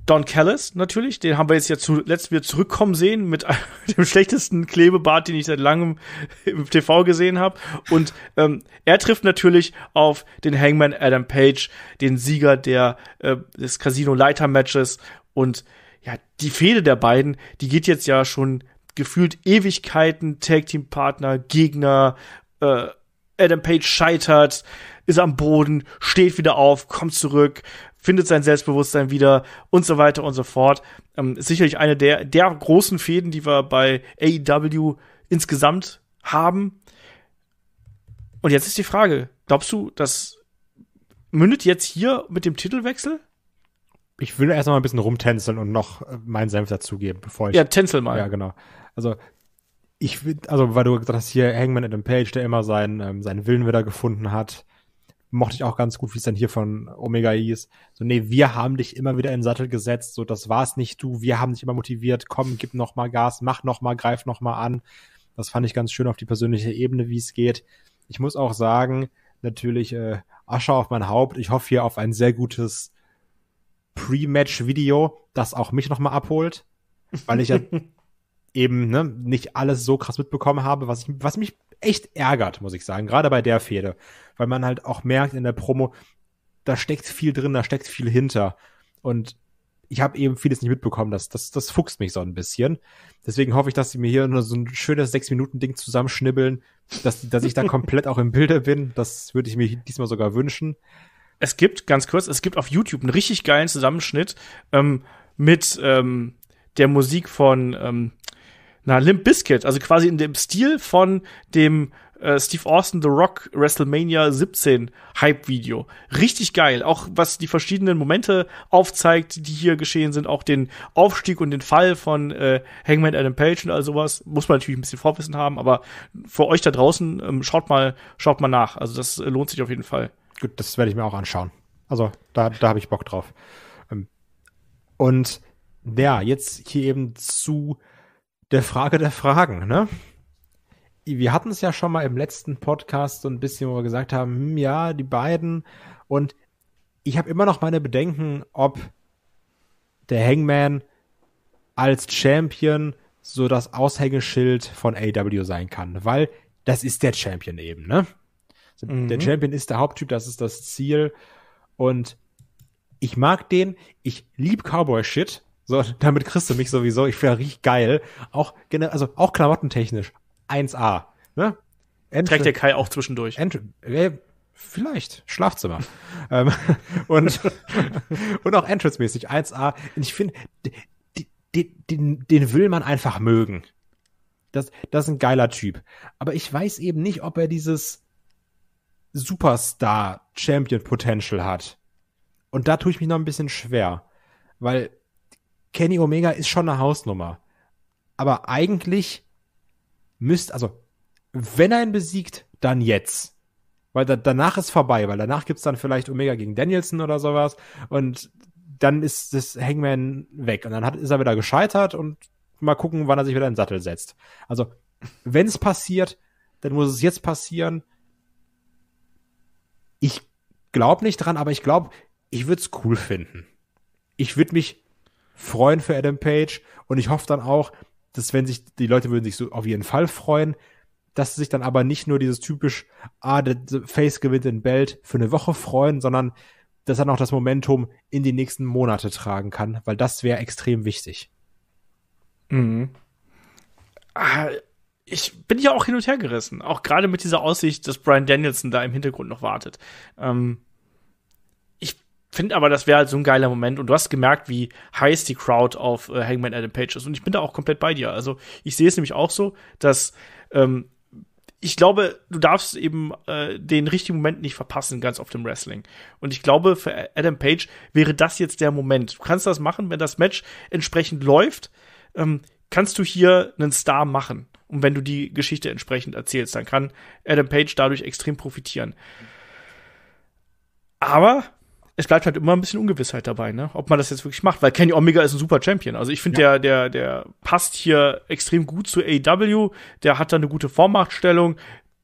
Don Callis natürlich. Den haben wir jetzt ja zuletzt wieder zurückkommen sehen mit dem schlechtesten Klebebart, den ich seit langem im TV gesehen habe. Und ähm, er trifft natürlich auf den Hangman Adam Page, den Sieger der, äh, des Casino-Leiter-Matches. Und ja, die Fehde der beiden, die geht jetzt ja schon gefühlt Ewigkeiten, Tag Team Partner, Gegner, äh, Adam Page scheitert, ist am Boden, steht wieder auf, kommt zurück, findet sein Selbstbewusstsein wieder und so weiter und so fort. Ähm, ist sicherlich eine der, der großen Fäden, die wir bei AEW insgesamt haben. Und jetzt ist die Frage, glaubst du, das mündet jetzt hier mit dem Titelwechsel? ich will erst mal ein bisschen rumtänzeln und noch äh, meinen Senf dazugeben, bevor ich. Ja, tänzel mal. Ja, genau. Also, ich also, weil du gesagt hast, hier Hangman Adam Page, der immer seinen, ähm, seinen Willen wieder gefunden hat, mochte ich auch ganz gut, wie es dann hier von Omega hieß. So, nee, wir haben dich immer wieder in den Sattel gesetzt, so, das war's nicht du, wir haben dich immer motiviert, komm, gib noch mal Gas, mach noch mal, greif noch mal an. Das fand ich ganz schön auf die persönliche Ebene, wie es geht. Ich muss auch sagen, natürlich, äh, Asche auf mein Haupt. Ich hoffe hier auf ein sehr gutes Pre-Match-Video, das auch mich nochmal abholt, weil ich ja eben ne, nicht alles so krass mitbekommen habe, was, ich, was mich echt ärgert, muss ich sagen, gerade bei der Fehde, weil man halt auch merkt in der Promo, da steckt viel drin, da steckt viel hinter und ich habe eben vieles nicht mitbekommen, das, das, das fuchst mich so ein bisschen. Deswegen hoffe ich, dass sie mir hier nur so ein schönes sechs minuten ding zusammenschnibbeln, dass, dass ich da komplett auch im Bilde bin. Das würde ich mir diesmal sogar wünschen es gibt, ganz kurz, es gibt auf YouTube einen richtig geilen Zusammenschnitt ähm, mit ähm, der Musik von ähm, na, Limp Biscuit, also quasi in dem Stil von dem äh, Steve Austin The Rock WrestleMania 17 Hype-Video. Richtig geil. Auch was die verschiedenen Momente aufzeigt, die hier geschehen sind, auch den Aufstieg und den Fall von äh, Hangman Adam Page und all sowas. Muss man natürlich ein bisschen Vorwissen haben, aber für euch da draußen ähm, schaut mal, schaut mal nach. Also das lohnt sich auf jeden Fall. Gut, das werde ich mir auch anschauen. Also da, da habe ich Bock drauf. Ähm, und ja, jetzt hier eben zu der Frage der Fragen, ne? Wir hatten es ja schon mal im letzten Podcast so ein bisschen, wo wir gesagt haben, hm, ja, die beiden. Und ich habe immer noch meine Bedenken, ob der Hangman als Champion so das Aushängeschild von AW sein kann, weil das ist der Champion eben, ne? Mhm. Der Champion ist der Haupttyp, das ist das Ziel. Und ich mag den, ich lieb Cowboy-Shit. So, damit kriegst du mich sowieso. Ich finde richtig geil. Auch, also auch klamottentechnisch. 1A. Ne? Entry Trägt der Kai auch zwischendurch. Entry äh, vielleicht. Schlafzimmer. ähm, und, und auch entrance-mäßig. 1A. Und ich finde, den, den will man einfach mögen. Das, das ist ein geiler Typ. Aber ich weiß eben nicht, ob er dieses, Superstar-Champion-Potential hat. Und da tue ich mich noch ein bisschen schwer, weil Kenny Omega ist schon eine Hausnummer. Aber eigentlich müsste, also, wenn er ihn besiegt, dann jetzt. Weil da, danach ist vorbei, weil danach gibt es dann vielleicht Omega gegen Danielson oder sowas. Und dann ist das Hangman weg. Und dann hat, ist er wieder gescheitert und mal gucken, wann er sich wieder in den Sattel setzt. Also, wenn es passiert, dann muss es jetzt passieren ich glaube nicht dran, aber ich glaube, ich würde es cool finden. Ich würde mich freuen für Adam Page und ich hoffe dann auch, dass wenn sich die Leute würden sich so auf jeden Fall freuen, dass sie sich dann aber nicht nur dieses typisch, ah, der Face gewinnt in Belt für eine Woche freuen, sondern dass er noch das Momentum in die nächsten Monate tragen kann, weil das wäre extrem wichtig. Mhm. Ah, ich bin ja auch hin und her gerissen. Auch gerade mit dieser Aussicht, dass Brian Danielson da im Hintergrund noch wartet. Ähm, ich finde aber, das wäre halt so ein geiler Moment. Und du hast gemerkt, wie heiß die Crowd auf äh, Hangman Adam Page ist. Und ich bin da auch komplett bei dir. Also ich sehe es nämlich auch so, dass ähm, ich glaube, du darfst eben äh, den richtigen Moment nicht verpassen, ganz oft im Wrestling. Und ich glaube, für Adam Page wäre das jetzt der Moment. Du kannst das machen, wenn das Match entsprechend läuft. Ähm, kannst du hier einen Star machen? Und wenn du die Geschichte entsprechend erzählst, dann kann Adam Page dadurch extrem profitieren. Aber es bleibt halt immer ein bisschen Ungewissheit dabei, ne? Ob man das jetzt wirklich macht, weil Kenny Omega ist ein super Champion. Also ich finde, ja. der, der, der passt hier extrem gut zu AEW, der hat da eine gute Vormachtstellung.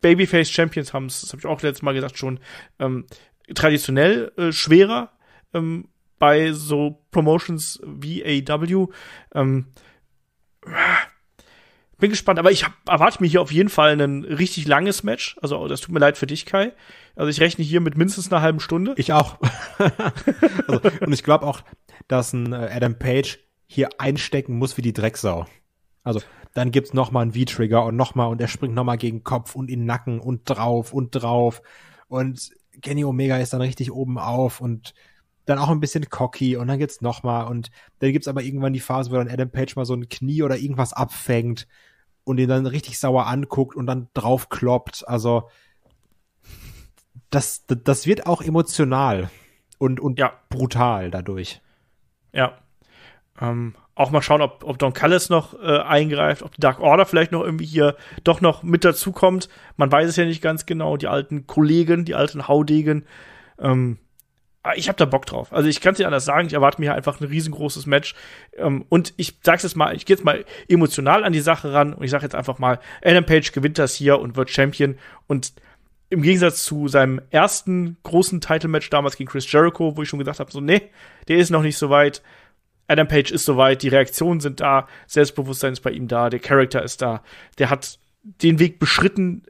Babyface Champions haben es, das habe ich auch letztes Mal gesagt, schon ähm, traditionell äh, schwerer ähm, bei so Promotions wie AEW. Ähm, bin gespannt, aber ich hab, erwarte mir hier auf jeden Fall ein richtig langes Match. Also, das tut mir leid für dich, Kai. Also, ich rechne hier mit mindestens einer halben Stunde. Ich auch. also, und ich glaube auch, dass ein äh, Adam Page hier einstecken muss wie die Drecksau. Also, dann gibt's noch mal einen V-Trigger und noch mal und er springt noch mal gegen Kopf und in den Nacken und drauf und drauf und Kenny Omega ist dann richtig oben auf und dann auch ein bisschen cocky und dann gibt's noch mal und dann gibt's aber irgendwann die Phase, wo dann Adam Page mal so ein Knie oder irgendwas abfängt und ihn dann richtig sauer anguckt und dann drauf kloppt. Also das, das wird auch emotional und, und ja. brutal dadurch. Ja. Ähm, auch mal schauen, ob, ob Don Callis noch äh, eingreift, ob die Dark Order vielleicht noch irgendwie hier doch noch mit dazukommt. Man weiß es ja nicht ganz genau. Die alten Kollegen, die alten Haudegen. Ähm, Ah, ich habe da Bock drauf. Also ich kann es dir anders sagen, ich erwarte mir einfach ein riesengroßes Match. Ähm, und ich sag's jetzt mal, ich gehe jetzt mal emotional an die Sache ran und ich sage jetzt einfach mal, Adam Page gewinnt das hier und wird Champion. Und im Gegensatz zu seinem ersten großen Title-Match damals gegen Chris Jericho, wo ich schon gesagt habe, so, nee, der ist noch nicht so weit. Adam Page ist soweit, die Reaktionen sind da, Selbstbewusstsein ist bei ihm da, der Charakter ist da, der hat den Weg beschritten,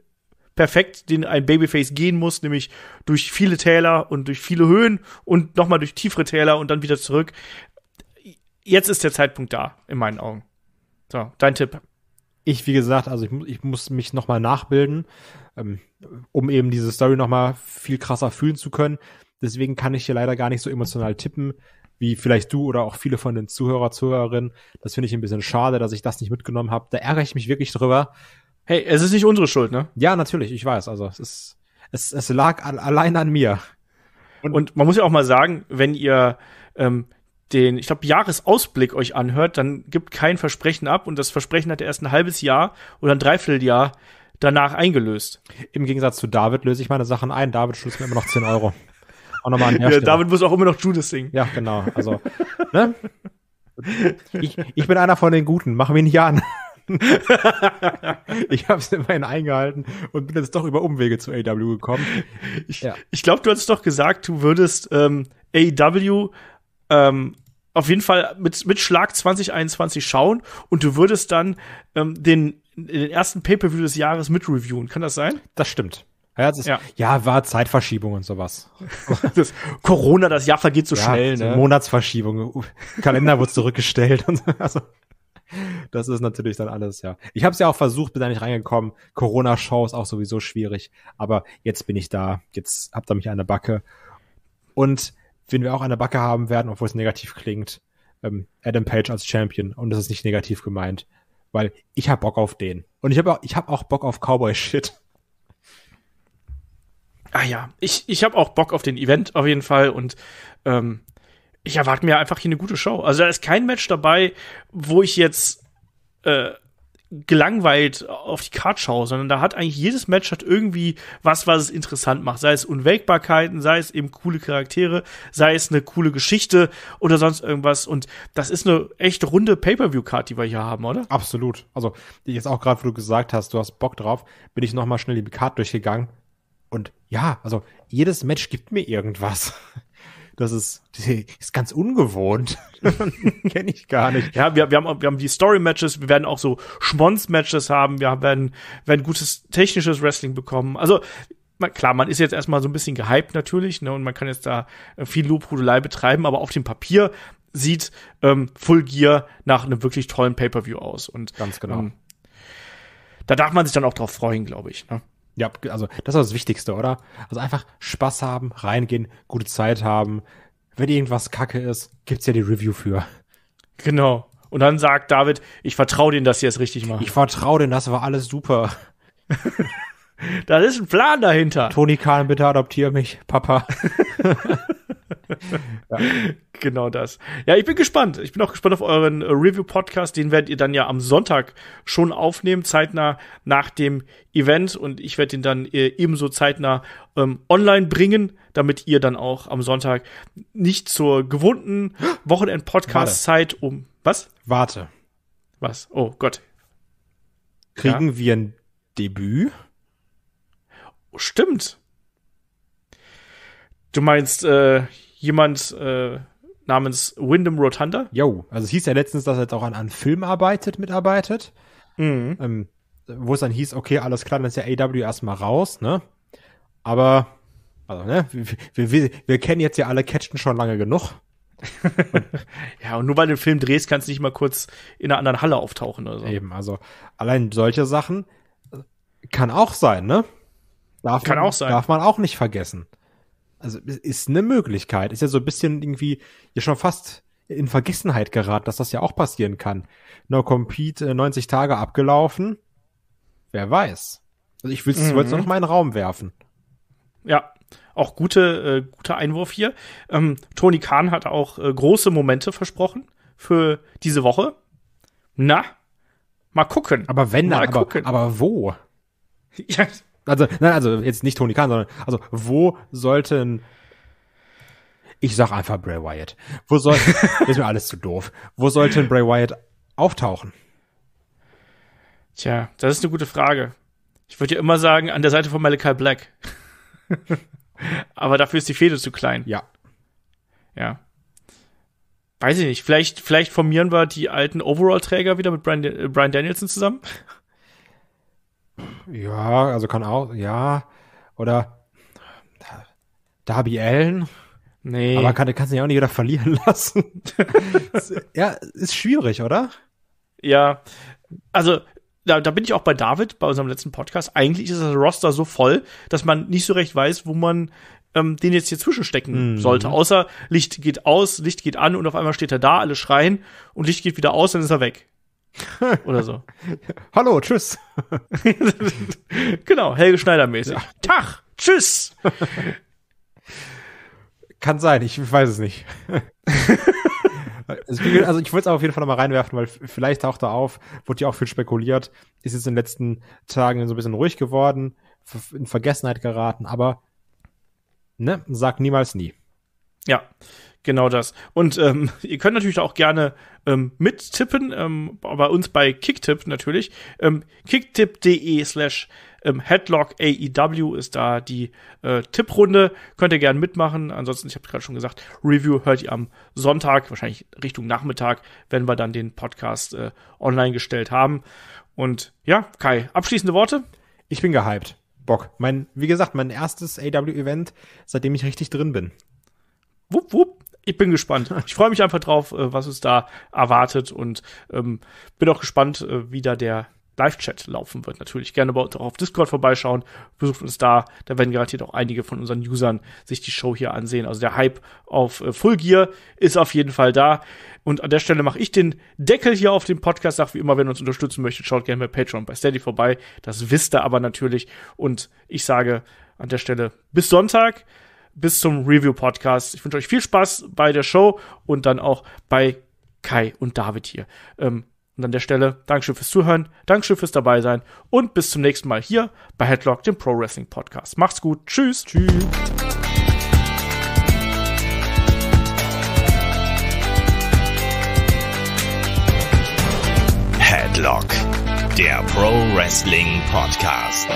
perfekt, den ein Babyface gehen muss, nämlich durch viele Täler und durch viele Höhen und nochmal durch tiefere Täler und dann wieder zurück. Jetzt ist der Zeitpunkt da, in meinen Augen. So, dein Tipp. Ich, wie gesagt, also ich, ich muss mich nochmal nachbilden, ähm, um eben diese Story nochmal viel krasser fühlen zu können. Deswegen kann ich hier leider gar nicht so emotional tippen wie vielleicht du oder auch viele von den Zuhörer, Zuhörerinnen. Das finde ich ein bisschen schade, dass ich das nicht mitgenommen habe. Da ärgere ich mich wirklich drüber. Hey, es ist nicht unsere Schuld, ne? Ja, natürlich, ich weiß. Also es ist, es, es lag an, allein an mir. Und, und man muss ja auch mal sagen, wenn ihr ähm, den, ich glaube, Jahresausblick euch anhört, dann gibt kein Versprechen ab und das Versprechen hat er erst ein halbes Jahr oder ein Dreivierteljahr danach eingelöst. Im Gegensatz zu David löse ich meine Sachen ein. David schuldet mir immer noch 10 Euro. Auch nochmal ein ja, David muss auch immer noch Judas singen. Ja, genau. Also, ne? Ich, ich bin einer von den Guten, mach mich nicht an. ich habe es immerhin eingehalten und bin jetzt doch über Umwege zu AW gekommen. Ich, ja. ich glaube, du hast doch gesagt, du würdest ähm, AW ähm, auf jeden Fall mit, mit Schlag 2021 schauen und du würdest dann ähm, den, den ersten Pay-Per-View des Jahres mitreviewen. Kann das sein? Das stimmt. Ja, das ist, ja. ja. war Zeitverschiebung und sowas. das Corona, das Jahr vergeht so ja, schnell. Ne? Monatsverschiebung, Kalender wurde zurückgestellt. Und so, also das ist natürlich dann alles, ja. Ich habe es ja auch versucht, bin da nicht reingekommen. Corona-Show ist auch sowieso schwierig, aber jetzt bin ich da. Jetzt habt ihr mich an der Backe. Und wenn wir auch eine Backe haben werden, obwohl es negativ klingt, ähm, Adam Page als Champion. Und das ist nicht negativ gemeint, weil ich hab Bock auf den. Und ich habe auch, hab auch Bock auf Cowboy-Shit. Ah ja, ich, ich habe auch Bock auf den Event auf jeden Fall und ähm, ich erwarte mir einfach hier eine gute Show. Also da ist kein Match dabei, wo ich jetzt äh, gelangweilt auf die Karte schaue, sondern da hat eigentlich jedes Match hat irgendwie was, was es interessant macht. Sei es Unwägbarkeiten, sei es eben coole Charaktere, sei es eine coole Geschichte oder sonst irgendwas. Und das ist eine echt runde Pay-Per-View-Card, die wir hier haben, oder? Absolut. Also jetzt auch gerade, wo du gesagt hast, du hast Bock drauf, bin ich noch mal schnell die Karte durchgegangen. Und ja, also jedes Match gibt mir irgendwas das ist, ist ganz ungewohnt. Kenne ich gar nicht. Ja, wir, wir, haben, wir haben die Story-Matches, wir werden auch so Schmonz-Matches haben, wir werden, werden gutes technisches Wrestling bekommen. Also, klar, man ist jetzt erstmal so ein bisschen gehypt natürlich, ne, und man kann jetzt da viel Lobhudelei betreiben, aber auf dem Papier sieht ähm, Full Gear nach einem wirklich tollen Pay-Per-View aus. Und, Ganz genau. Ähm, da darf man sich dann auch drauf freuen, glaube ich. Ne? Ja, also das ist das Wichtigste, oder? Also einfach Spaß haben, reingehen, gute Zeit haben. Wenn irgendwas Kacke ist, gibt's ja die Review für. Genau. Und dann sagt David, ich vertraue denen, dass sie es richtig machen. Ich vertraue denen, das war alles super. da ist ein Plan dahinter. Toni Kahn, bitte adoptiere mich, Papa. Genau das. Ja, ich bin gespannt. Ich bin auch gespannt auf euren Review-Podcast. Den werdet ihr dann ja am Sonntag schon aufnehmen, zeitnah nach dem Event. Und ich werde den dann äh, ebenso zeitnah ähm, online bringen, damit ihr dann auch am Sonntag nicht zur gewohnten Wochenend-Podcast-Zeit um. Was? Warte. Was? Oh Gott. Kriegen ja? wir ein Debüt? Stimmt. Du meinst äh, jemand äh, namens Wyndham Rotunda? Jo, also es hieß ja letztens, dass er jetzt auch an, an Film arbeitet, mitarbeitet. Mhm. Ähm, wo es dann hieß, okay, alles klar, dann ist ja AW erstmal raus, ne? Aber, also, ne, wir, wir, wir kennen jetzt ja alle Catchen schon lange genug. ja, und nur weil du einen Film drehst, kannst du nicht mal kurz in einer anderen Halle auftauchen oder so. Eben, also allein solche Sachen äh, kann auch sein, ne? Darf kann man, auch sein. Darf man auch nicht vergessen also ist eine Möglichkeit. Ist ja so ein bisschen irgendwie ja schon fast in Vergessenheit geraten, dass das ja auch passieren kann. No Compete 90 äh, Tage abgelaufen. Wer weiß. Also ich will es mhm. noch mal in den Raum werfen. Ja, auch gute, äh, guter Einwurf hier. Ähm, Tony Kahn hat auch äh, große Momente versprochen für diese Woche. Na, mal gucken. Aber wenn, dann, mal aber, gucken. aber wo? Ja, also, nein, also jetzt nicht Tony Khan, sondern also wo sollten ich sag einfach Bray Wyatt. Wo soll ist mir alles zu doof. Wo sollte Bray Wyatt auftauchen? Tja, das ist eine gute Frage. Ich würde ja immer sagen, an der Seite von Malachi Black. Aber dafür ist die Fehde zu klein. Ja. Ja. Weiß ich nicht. Vielleicht, vielleicht formieren wir die alten Overall-Träger wieder mit Brian, äh, Brian Danielson zusammen. Ja, also kann auch, ja. Oder Darby Allen. Nee. Aber kann, kannst du ja auch nicht wieder verlieren lassen. ja, ist schwierig, oder? Ja. Also, da, da bin ich auch bei David bei unserem letzten Podcast. Eigentlich ist das Roster so voll, dass man nicht so recht weiß, wo man ähm, den jetzt hier zwischenstecken mhm. sollte. Außer Licht geht aus, Licht geht an und auf einmal steht er da, alle schreien und Licht geht wieder aus, dann ist er weg. Oder so. Hallo, tschüss. genau, Helge Schneider-mäßig. Ja. Tag, tschüss. Kann sein, ich weiß es nicht. also, also ich wollte es auf jeden Fall nochmal reinwerfen, weil vielleicht taucht er auf, wurde ja auch viel spekuliert, ist jetzt in den letzten Tagen so ein bisschen ruhig geworden, in Vergessenheit geraten, aber ne, sag niemals nie. Ja, genau das. Und ähm, ihr könnt natürlich auch gerne ähm, mittippen, ähm, bei uns bei Kicktipp natürlich. Ähm, Kicktipp.de slash ähm, Headlock AEW ist da die äh, Tipprunde. Könnt ihr gerne mitmachen. Ansonsten, ich habe gerade schon gesagt, Review hört ihr am Sonntag, wahrscheinlich Richtung Nachmittag, wenn wir dann den Podcast äh, online gestellt haben. Und ja, Kai, abschließende Worte? Ich bin gehypt. Bock. Mein, wie gesagt, mein erstes AW-Event, e seitdem ich richtig drin bin wupp, wupp. Ich bin gespannt. Ich freue mich einfach drauf, äh, was uns da erwartet und ähm, bin auch gespannt, äh, wie da der Live-Chat laufen wird. Natürlich gerne bei uns auch auf Discord vorbeischauen. Besucht uns da. Da werden garantiert auch einige von unseren Usern sich die Show hier ansehen. Also der Hype auf äh, Full Gear ist auf jeden Fall da. Und an der Stelle mache ich den Deckel hier auf dem Podcast. Sag wie immer, wenn ihr uns unterstützen möchtet, schaut gerne bei Patreon, bei Steady vorbei. Das wisst ihr aber natürlich. Und ich sage an der Stelle bis Sonntag bis zum Review-Podcast. Ich wünsche euch viel Spaß bei der Show und dann auch bei Kai und David hier. Ähm, und an der Stelle, Dankeschön fürs Zuhören, Dankeschön fürs dabei sein und bis zum nächsten Mal hier bei Headlock, dem Pro Wrestling Podcast. Macht's gut. Tschüss. Tschüss. Headlock, der Pro Wrestling Podcast.